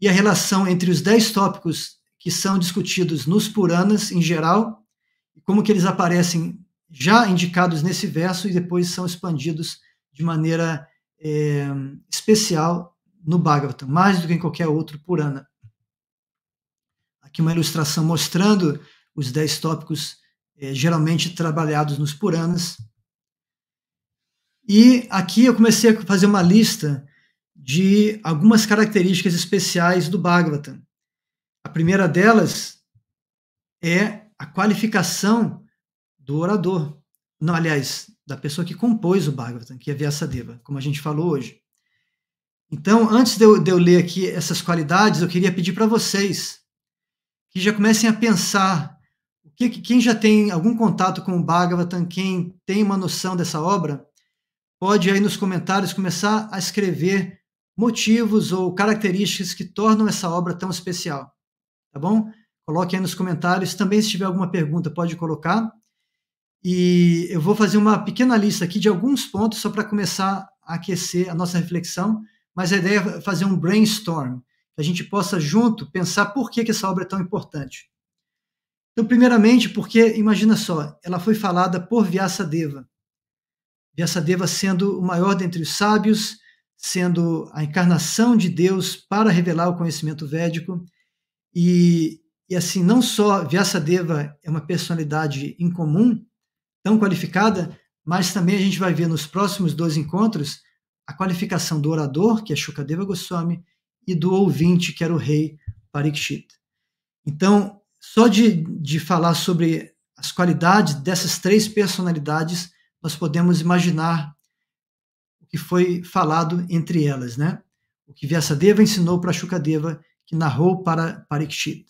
E a relação entre os dez tópicos que são discutidos nos Puranas em geral, como que eles aparecem já indicados nesse verso e depois são expandidos de maneira é, especial no Bhagavatam, mais do que em qualquer outro Purana. Aqui uma ilustração mostrando os dez tópicos é, geralmente trabalhados nos Puranas. E aqui eu comecei a fazer uma lista de algumas características especiais do Bhagavatam. A primeira delas é a qualificação do orador. Não, aliás, da pessoa que compôs o Bhagavatam, que é Vyasadeva, como a gente falou hoje. Então, antes de eu, de eu ler aqui essas qualidades, eu queria pedir para vocês que já comecem a pensar que, quem já tem algum contato com o Bhagavatam, quem tem uma noção dessa obra, pode aí nos comentários começar a escrever motivos ou características que tornam essa obra tão especial, tá bom? Coloque aí nos comentários. Também, se tiver alguma pergunta, pode colocar. E eu vou fazer uma pequena lista aqui de alguns pontos só para começar a aquecer a nossa reflexão, mas a ideia é fazer um brainstorm, que a gente possa junto pensar por que, que essa obra é tão importante. Então, primeiramente, porque, imagina só, ela foi falada por Vyasadeva. Vyasadeva sendo o maior dentre os sábios, sendo a encarnação de Deus para revelar o conhecimento védico. E, e assim, não só Vyasadeva é uma personalidade incomum, tão qualificada, mas também a gente vai ver nos próximos dois encontros a qualificação do orador, que é Shukadeva Goswami, e do ouvinte, que era o rei Parikshit. Então, só de, de falar sobre as qualidades dessas três personalidades, nós podemos imaginar o que foi falado entre elas, né? O que Vyasadeva ensinou para Shukadeva, que narrou para Parikshit.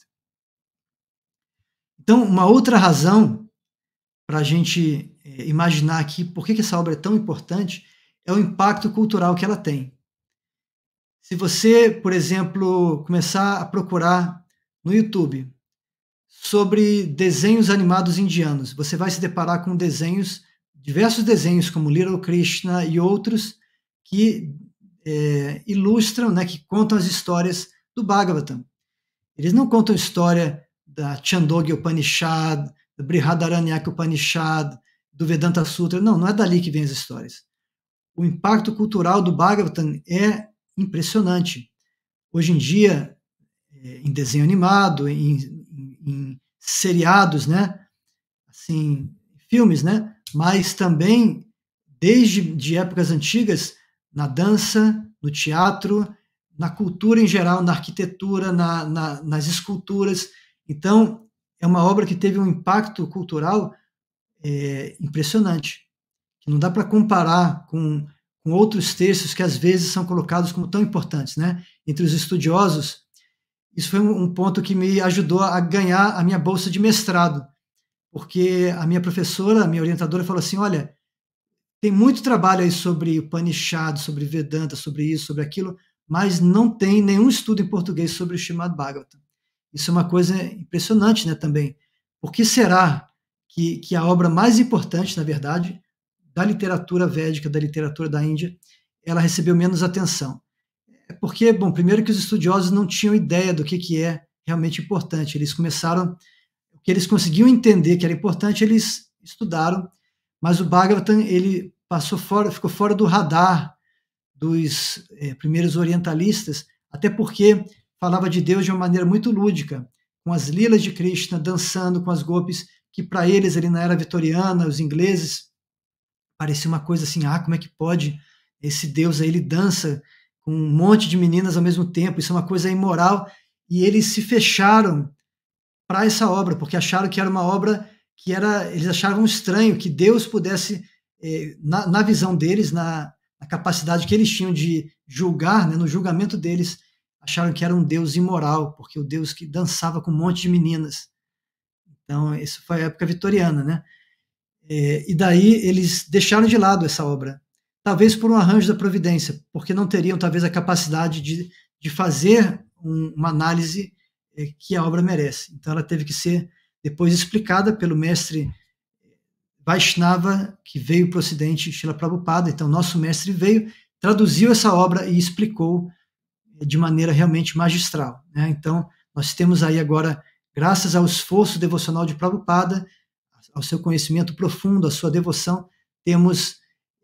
Então, uma outra razão para a gente eh, imaginar aqui por que, essa obra é tão importante é o impacto cultural que ela tem. Se você, por exemplo, começar a procurar no YouTube sobre desenhos animados indianos, você vai se deparar com desenhos, diversos desenhos como Little Krishna e outros que é, ilustram, né, que contam as histórias do Bhagavatam. Eles não contam história da Chandogya Upanishad, Brihadaranyaka Upanishad, do Vedanta Sutra. Não, não é dali que vem as histórias. O impacto cultural do Bhagavatam é impressionante. Hoje em dia, eh, em desenho animado, em, em, em seriados, né? Assim, filmes, né? Mas também desde de épocas antigas na dança, no teatro, na cultura em geral, na arquitetura, na, na, nas esculturas. Então, é uma obra que teve um impacto cultural é, impressionante, que não dá para comparar com, com outros textos que às vezes são colocados como tão importantes, né? Entre os estudiosos, isso foi um, um ponto que me ajudou a ganhar a minha bolsa de mestrado, porque a minha professora, a minha orientadora falou assim, olha, tem muito trabalho aí sobre o Panishad, sobre Vedanta, sobre isso, sobre aquilo, mas não tem nenhum estudo em português sobre o Shimad Bhagavatam. Isso é uma coisa impressionante né, também. Por que será que, que a obra mais importante, na verdade, da literatura védica, da literatura da Índia, ela recebeu menos atenção? É porque, bom, primeiro que os estudiosos não tinham ideia do que, que é realmente importante. Eles começaram, o que eles conseguiam entender que era importante, eles estudaram, mas o Bhagavatam, ele passou fora, ficou fora do radar dos é, primeiros orientalistas, até porque falava de Deus de uma maneira muito lúdica, com as lilas de Krishna dançando com as golpes, que para eles ali na era vitoriana, os ingleses, parecia uma coisa assim, ah, como é que pode esse Deus aí, ele dança com um monte de meninas ao mesmo tempo, isso é uma coisa imoral, e eles se fecharam para essa obra, porque acharam que era uma obra que era, eles achavam estranho que Deus pudesse, eh, na, na, visão deles, na, na, capacidade que eles tinham de julgar, né, no julgamento deles, acharam que era um deus imoral, porque o deus que dançava com um monte de meninas. Então, isso foi a época vitoriana, né? É, e daí eles deixaram de lado essa obra, talvez por um arranjo da providência, porque não teriam talvez a capacidade de, de fazer um, uma análise é, que a obra merece. Então, ela teve que ser depois explicada pelo mestre Vaishnava, que veio para o Ocidente, Srila Prabhupada. Então, nosso mestre veio, traduziu essa obra e explicou de maneira realmente magistral. Né? Então, nós temos aí agora, graças ao esforço devocional de Prabhupada, ao seu conhecimento profundo, à sua devoção, temos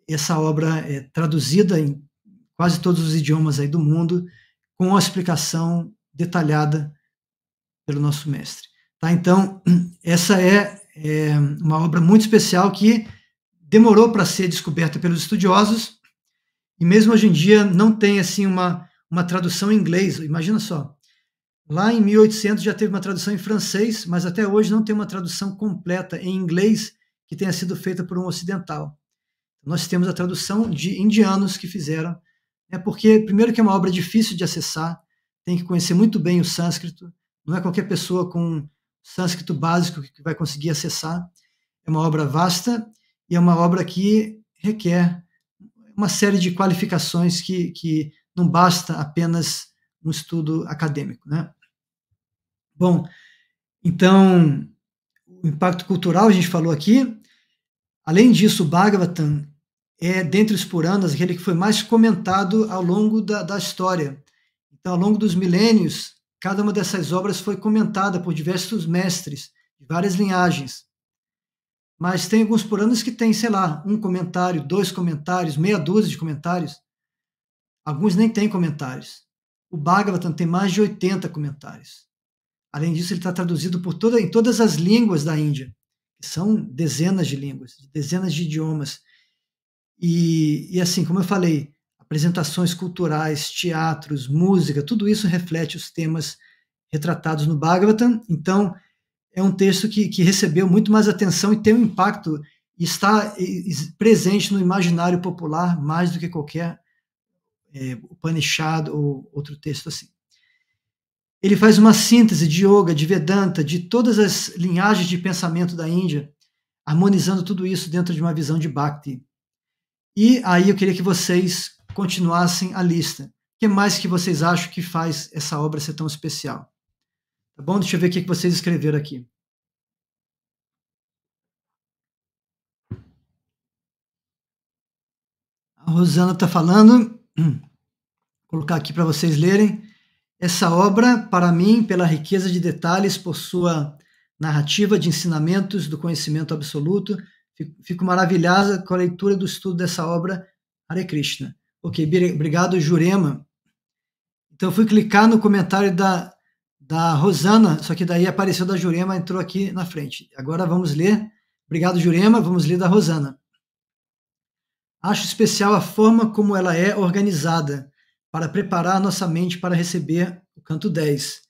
essa obra é, traduzida em quase todos os idiomas aí do mundo, com a explicação detalhada pelo nosso mestre. Tá? Então, essa é, é uma obra muito especial que demorou para ser descoberta pelos estudiosos, e mesmo hoje em dia não tem assim uma uma tradução em inglês. Imagina só. Lá em 1800 já teve uma tradução em francês, mas até hoje não tem uma tradução completa em inglês que tenha sido feita por um ocidental. Nós temos a tradução de indianos que fizeram, né, porque, primeiro, que é uma obra difícil de acessar, tem que conhecer muito bem o sânscrito, não é qualquer pessoa com sânscrito básico que vai conseguir acessar. É uma obra vasta e é uma obra que requer uma série de qualificações que, que não basta apenas um estudo acadêmico, né? Bom, então, o impacto cultural a gente falou aqui. Além disso, o Bhagavatam é, dentre os Puranas, aquele que foi mais comentado ao longo da, da história. Então, ao longo dos milênios, cada uma dessas obras foi comentada por diversos mestres de várias linhagens. Mas tem alguns Puranas que tem, sei lá, um comentário, dois comentários, meia dúzia de comentários. Alguns nem têm comentários. O Bhagavatam tem mais de 80 comentários. Além disso, ele está traduzido por toda, em todas as línguas da Índia, que são dezenas de línguas, dezenas de idiomas. E, e assim, como eu falei, apresentações culturais, teatros, música, tudo isso reflete os temas retratados no Bhagavatam. Então, é um texto que, que recebeu muito mais atenção e tem um impacto, e está presente no imaginário popular mais do que qualquer é, Upanishad ou outro texto assim. Ele faz uma síntese de yoga, de Vedanta, de todas as linhagens de pensamento da Índia, harmonizando tudo isso dentro de uma visão de Bhakti. E aí eu queria que vocês continuassem a lista. O que mais que vocês acham que faz essa obra ser tão especial? Tá bom? Deixa eu ver o que vocês escreveram aqui. A Rosana está falando Hum. colocar aqui para vocês lerem. Essa obra, para mim, pela riqueza de detalhes, por sua narrativa de ensinamentos do conhecimento absoluto, fico maravilhada com a leitura do estudo dessa obra, Hare Krishna. Ok, obrigado, Jurema. Então, fui clicar no comentário da, da Rosana, só que daí apareceu da Jurema, entrou aqui na frente. Agora vamos ler. Obrigado, Jurema. Vamos ler da Rosana. Acho especial a forma como ela é organizada para preparar nossa mente para receber o canto 10,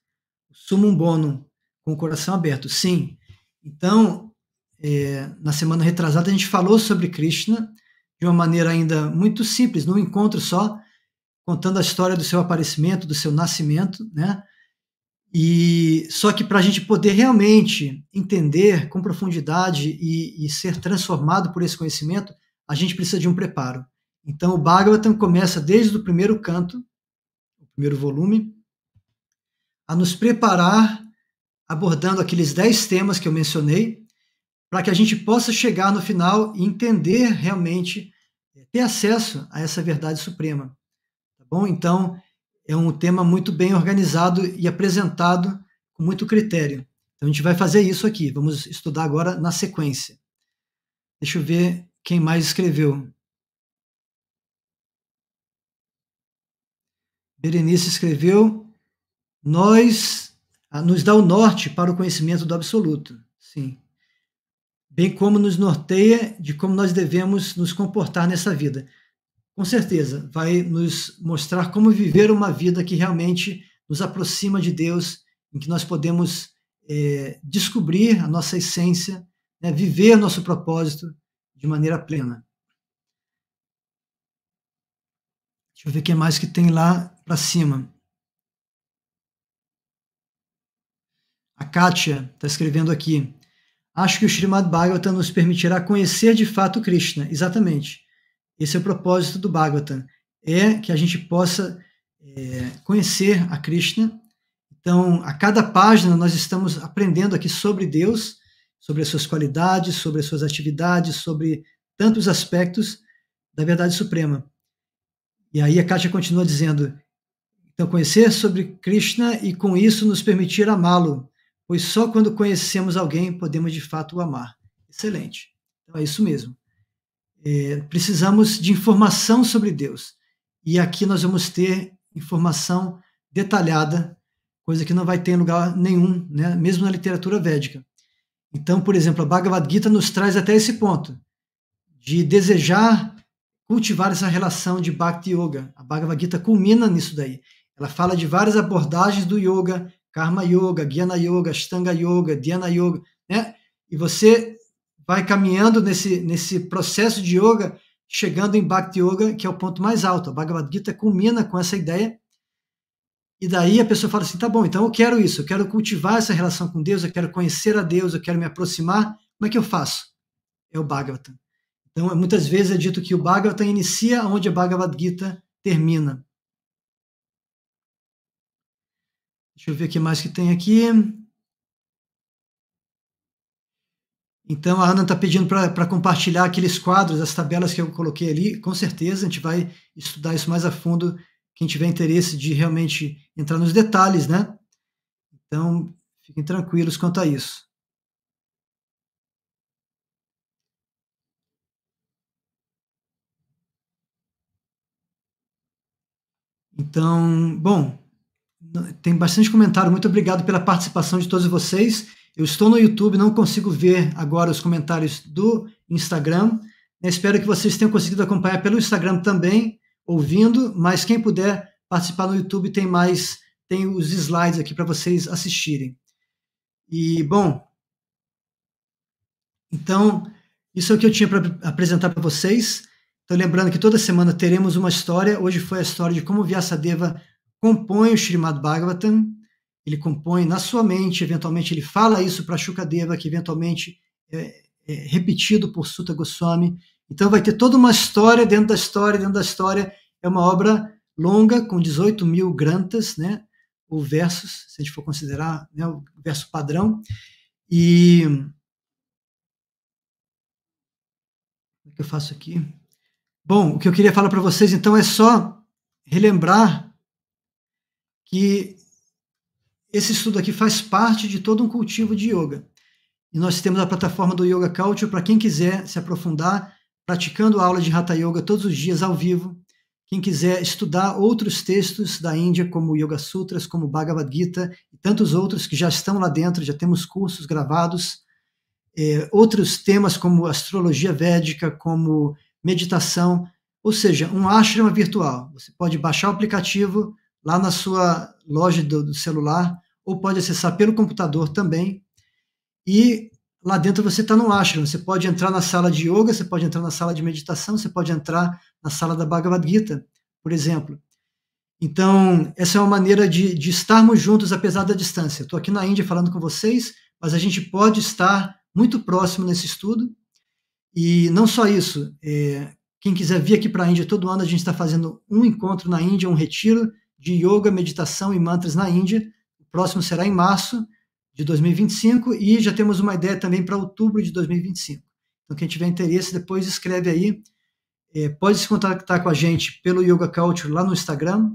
o sumum Bono, com o coração aberto. Sim. Então, é, na semana retrasada, a gente falou sobre Krishna de uma maneira ainda muito simples, num encontro só, contando a história do seu aparecimento, do seu nascimento, né? E só que para a gente poder realmente entender com profundidade e, e ser transformado por esse conhecimento, a gente precisa de um preparo. Então o Bhagavatam começa desde o primeiro canto, o primeiro volume, a nos preparar abordando aqueles dez temas que eu mencionei, para que a gente possa chegar no final e entender realmente, é, ter acesso a essa verdade suprema. Tá bom? Então, é um tema muito bem organizado e apresentado com muito critério. Então, a gente vai fazer isso aqui. Vamos estudar agora na sequência. Deixa eu ver quem mais escreveu. Berenice escreveu: Nós nos dá o norte para o conhecimento do absoluto. Sim. Bem como nos norteia de como nós devemos nos comportar nessa vida. Com certeza, vai nos mostrar como viver uma vida que realmente nos aproxima de Deus, em que nós podemos é, descobrir a nossa essência, né, viver nosso propósito, de maneira plena. Deixa eu ver o que mais que tem lá para cima. A Kátia está escrevendo aqui. Acho que o Srimad Bhagavatam nos permitirá conhecer de fato Krishna. Exatamente. Esse é o propósito do Bhagavatam. É que a gente possa é, conhecer a Krishna. Então, a cada página nós estamos aprendendo aqui sobre Deus sobre as suas qualidades, sobre as suas atividades, sobre tantos aspectos da verdade suprema. E aí a Kátia continua dizendo: então, conhecer sobre Krishna e com isso nos permitir amá-lo, pois só quando conhecemos alguém podemos de fato o amar. Excelente. Então, é isso mesmo. É, precisamos de informação sobre Deus. E aqui nós vamos ter informação detalhada, coisa que não vai ter em lugar nenhum, né? mesmo na literatura védica. Então, por exemplo, a Bhagavad Gita nos traz até esse ponto de desejar cultivar essa relação de Bhakti Yoga. A Bhagavad Gita culmina nisso daí. Ela fala de várias abordagens do yoga, Karma Yoga, Gyana Yoga, Ashtanga Yoga, Dhyana Yoga, né? E você vai caminhando nesse, nesse processo de yoga, chegando em Bhakti Yoga, que é o ponto mais alto. A Bhagavad Gita culmina com essa ideia e daí a pessoa fala assim: tá bom, então eu quero isso, eu quero cultivar essa relação com Deus, eu quero conhecer a Deus, eu quero me aproximar. Como é que eu faço? É o Bhagavatam. Então, muitas vezes é dito que o Bhagavatam inicia onde a Bhagavad Gita termina. Deixa eu ver o que mais que tem aqui. Então, a Ana está pedindo para compartilhar aqueles quadros, as tabelas que eu coloquei ali. Com certeza, a gente vai estudar isso mais a fundo quem tiver interesse de realmente entrar nos detalhes, né? Então, fiquem tranquilos quanto a isso. Então, bom, tem bastante comentário. Muito obrigado pela participação de todos vocês. Eu estou no YouTube, não consigo ver agora os comentários do Instagram. espero que vocês tenham conseguido acompanhar pelo Instagram também ouvindo, mas quem puder participar no YouTube tem mais, tem os slides aqui para vocês assistirem. E, bom, então, isso é o que eu tinha para apresentar para vocês. Então, lembrando que toda semana teremos uma história. Hoje foi a história de como Vyasadeva compõe o Srimad Bhagavatam. Ele compõe na sua mente, eventualmente ele fala isso para Shukadeva, que eventualmente é, é repetido por Sutta Goswami, então vai ter toda uma história dentro da história, dentro da história. É uma obra longa, com 18 mil grantas, né? ou versos, se a gente for considerar né, o verso padrão. E. O é que eu faço aqui? Bom, o que eu queria falar para vocês então é só relembrar que esse estudo aqui faz parte de todo um cultivo de yoga. E nós temos a plataforma do Yoga Culture para quem quiser se aprofundar praticando aula de Hatha Yoga todos os dias ao vivo. Quem quiser estudar outros textos da Índia, como Yoga Sutras, como Bhagavad Gita e tantos outros que já estão lá dentro, já temos cursos gravados, é, outros temas como astrologia védica, como meditação, ou seja, um ashrama virtual. Você pode baixar o aplicativo lá na sua loja do, do celular ou pode acessar pelo computador também. E Lá dentro você está no ashram, você pode entrar na sala de yoga, você pode entrar na sala de meditação, você pode entrar na sala da Bhagavad Gita, por exemplo. Então, essa é uma maneira de, de estarmos juntos apesar da distância. Estou aqui na Índia falando com vocês, mas a gente pode estar muito próximo nesse estudo. E não só isso, é, quem quiser vir aqui para a Índia, todo ano a gente está fazendo um encontro na Índia, um retiro de yoga, meditação e mantras na Índia. O próximo será em março de 2025 e já temos uma ideia também para outubro de 2025. Então, quem tiver interesse, depois escreve aí. É, pode se contactar com a gente pelo Yoga Culture lá no Instagram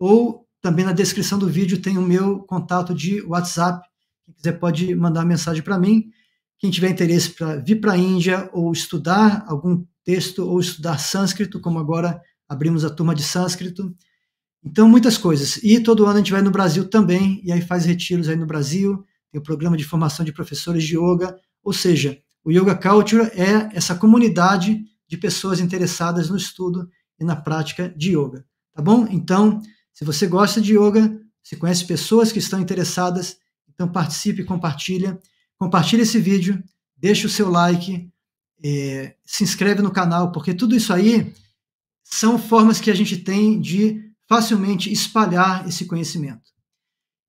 ou também na descrição do vídeo tem o meu contato de WhatsApp. Quem quiser pode mandar mensagem para mim. Quem tiver interesse para vir para a Índia ou estudar algum texto ou estudar sânscrito, como agora abrimos a turma de sânscrito, então, muitas coisas. E todo ano a gente vai no Brasil também, e aí faz retiros aí no Brasil, tem o programa de formação de professores de yoga, ou seja, o Yoga Culture é essa comunidade de pessoas interessadas no estudo e na prática de yoga, tá bom? Então, se você gosta de yoga, se conhece pessoas que estão interessadas, então participe, compartilha, compartilha esse vídeo, deixa o seu like, é, se inscreve no canal, porque tudo isso aí são formas que a gente tem de facilmente espalhar esse conhecimento.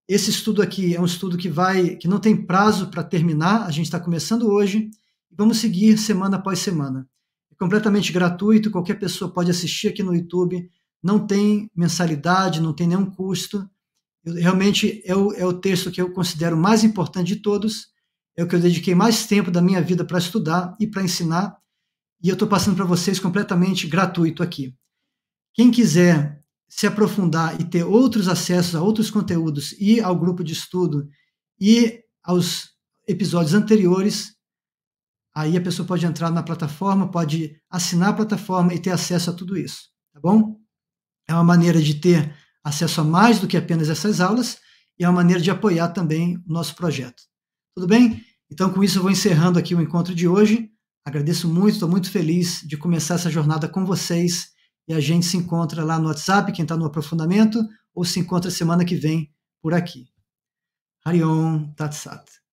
Esse estudo aqui é um estudo que vai, que não tem prazo para terminar. A gente está começando hoje e vamos seguir semana após semana. É completamente gratuito, qualquer pessoa pode assistir aqui no YouTube. Não tem mensalidade, não tem nenhum custo. Eu, realmente é o, é o texto que eu considero mais importante de todos. É o que eu dediquei mais tempo da minha vida para estudar e para ensinar. E eu estou passando para vocês completamente gratuito aqui. Quem quiser se aprofundar e ter outros acessos a outros conteúdos e ao grupo de estudo e aos episódios anteriores, aí a pessoa pode entrar na plataforma, pode assinar a plataforma e ter acesso a tudo isso, tá bom? É uma maneira de ter acesso a mais do que apenas essas aulas e é uma maneira de apoiar também o nosso projeto. Tudo bem? Então, com isso, eu vou encerrando aqui o encontro de hoje. Agradeço muito, estou muito feliz de começar essa jornada com vocês e a gente se encontra lá no WhatsApp, quem está no aprofundamento, ou se encontra semana que vem por aqui. Harion Tatsat.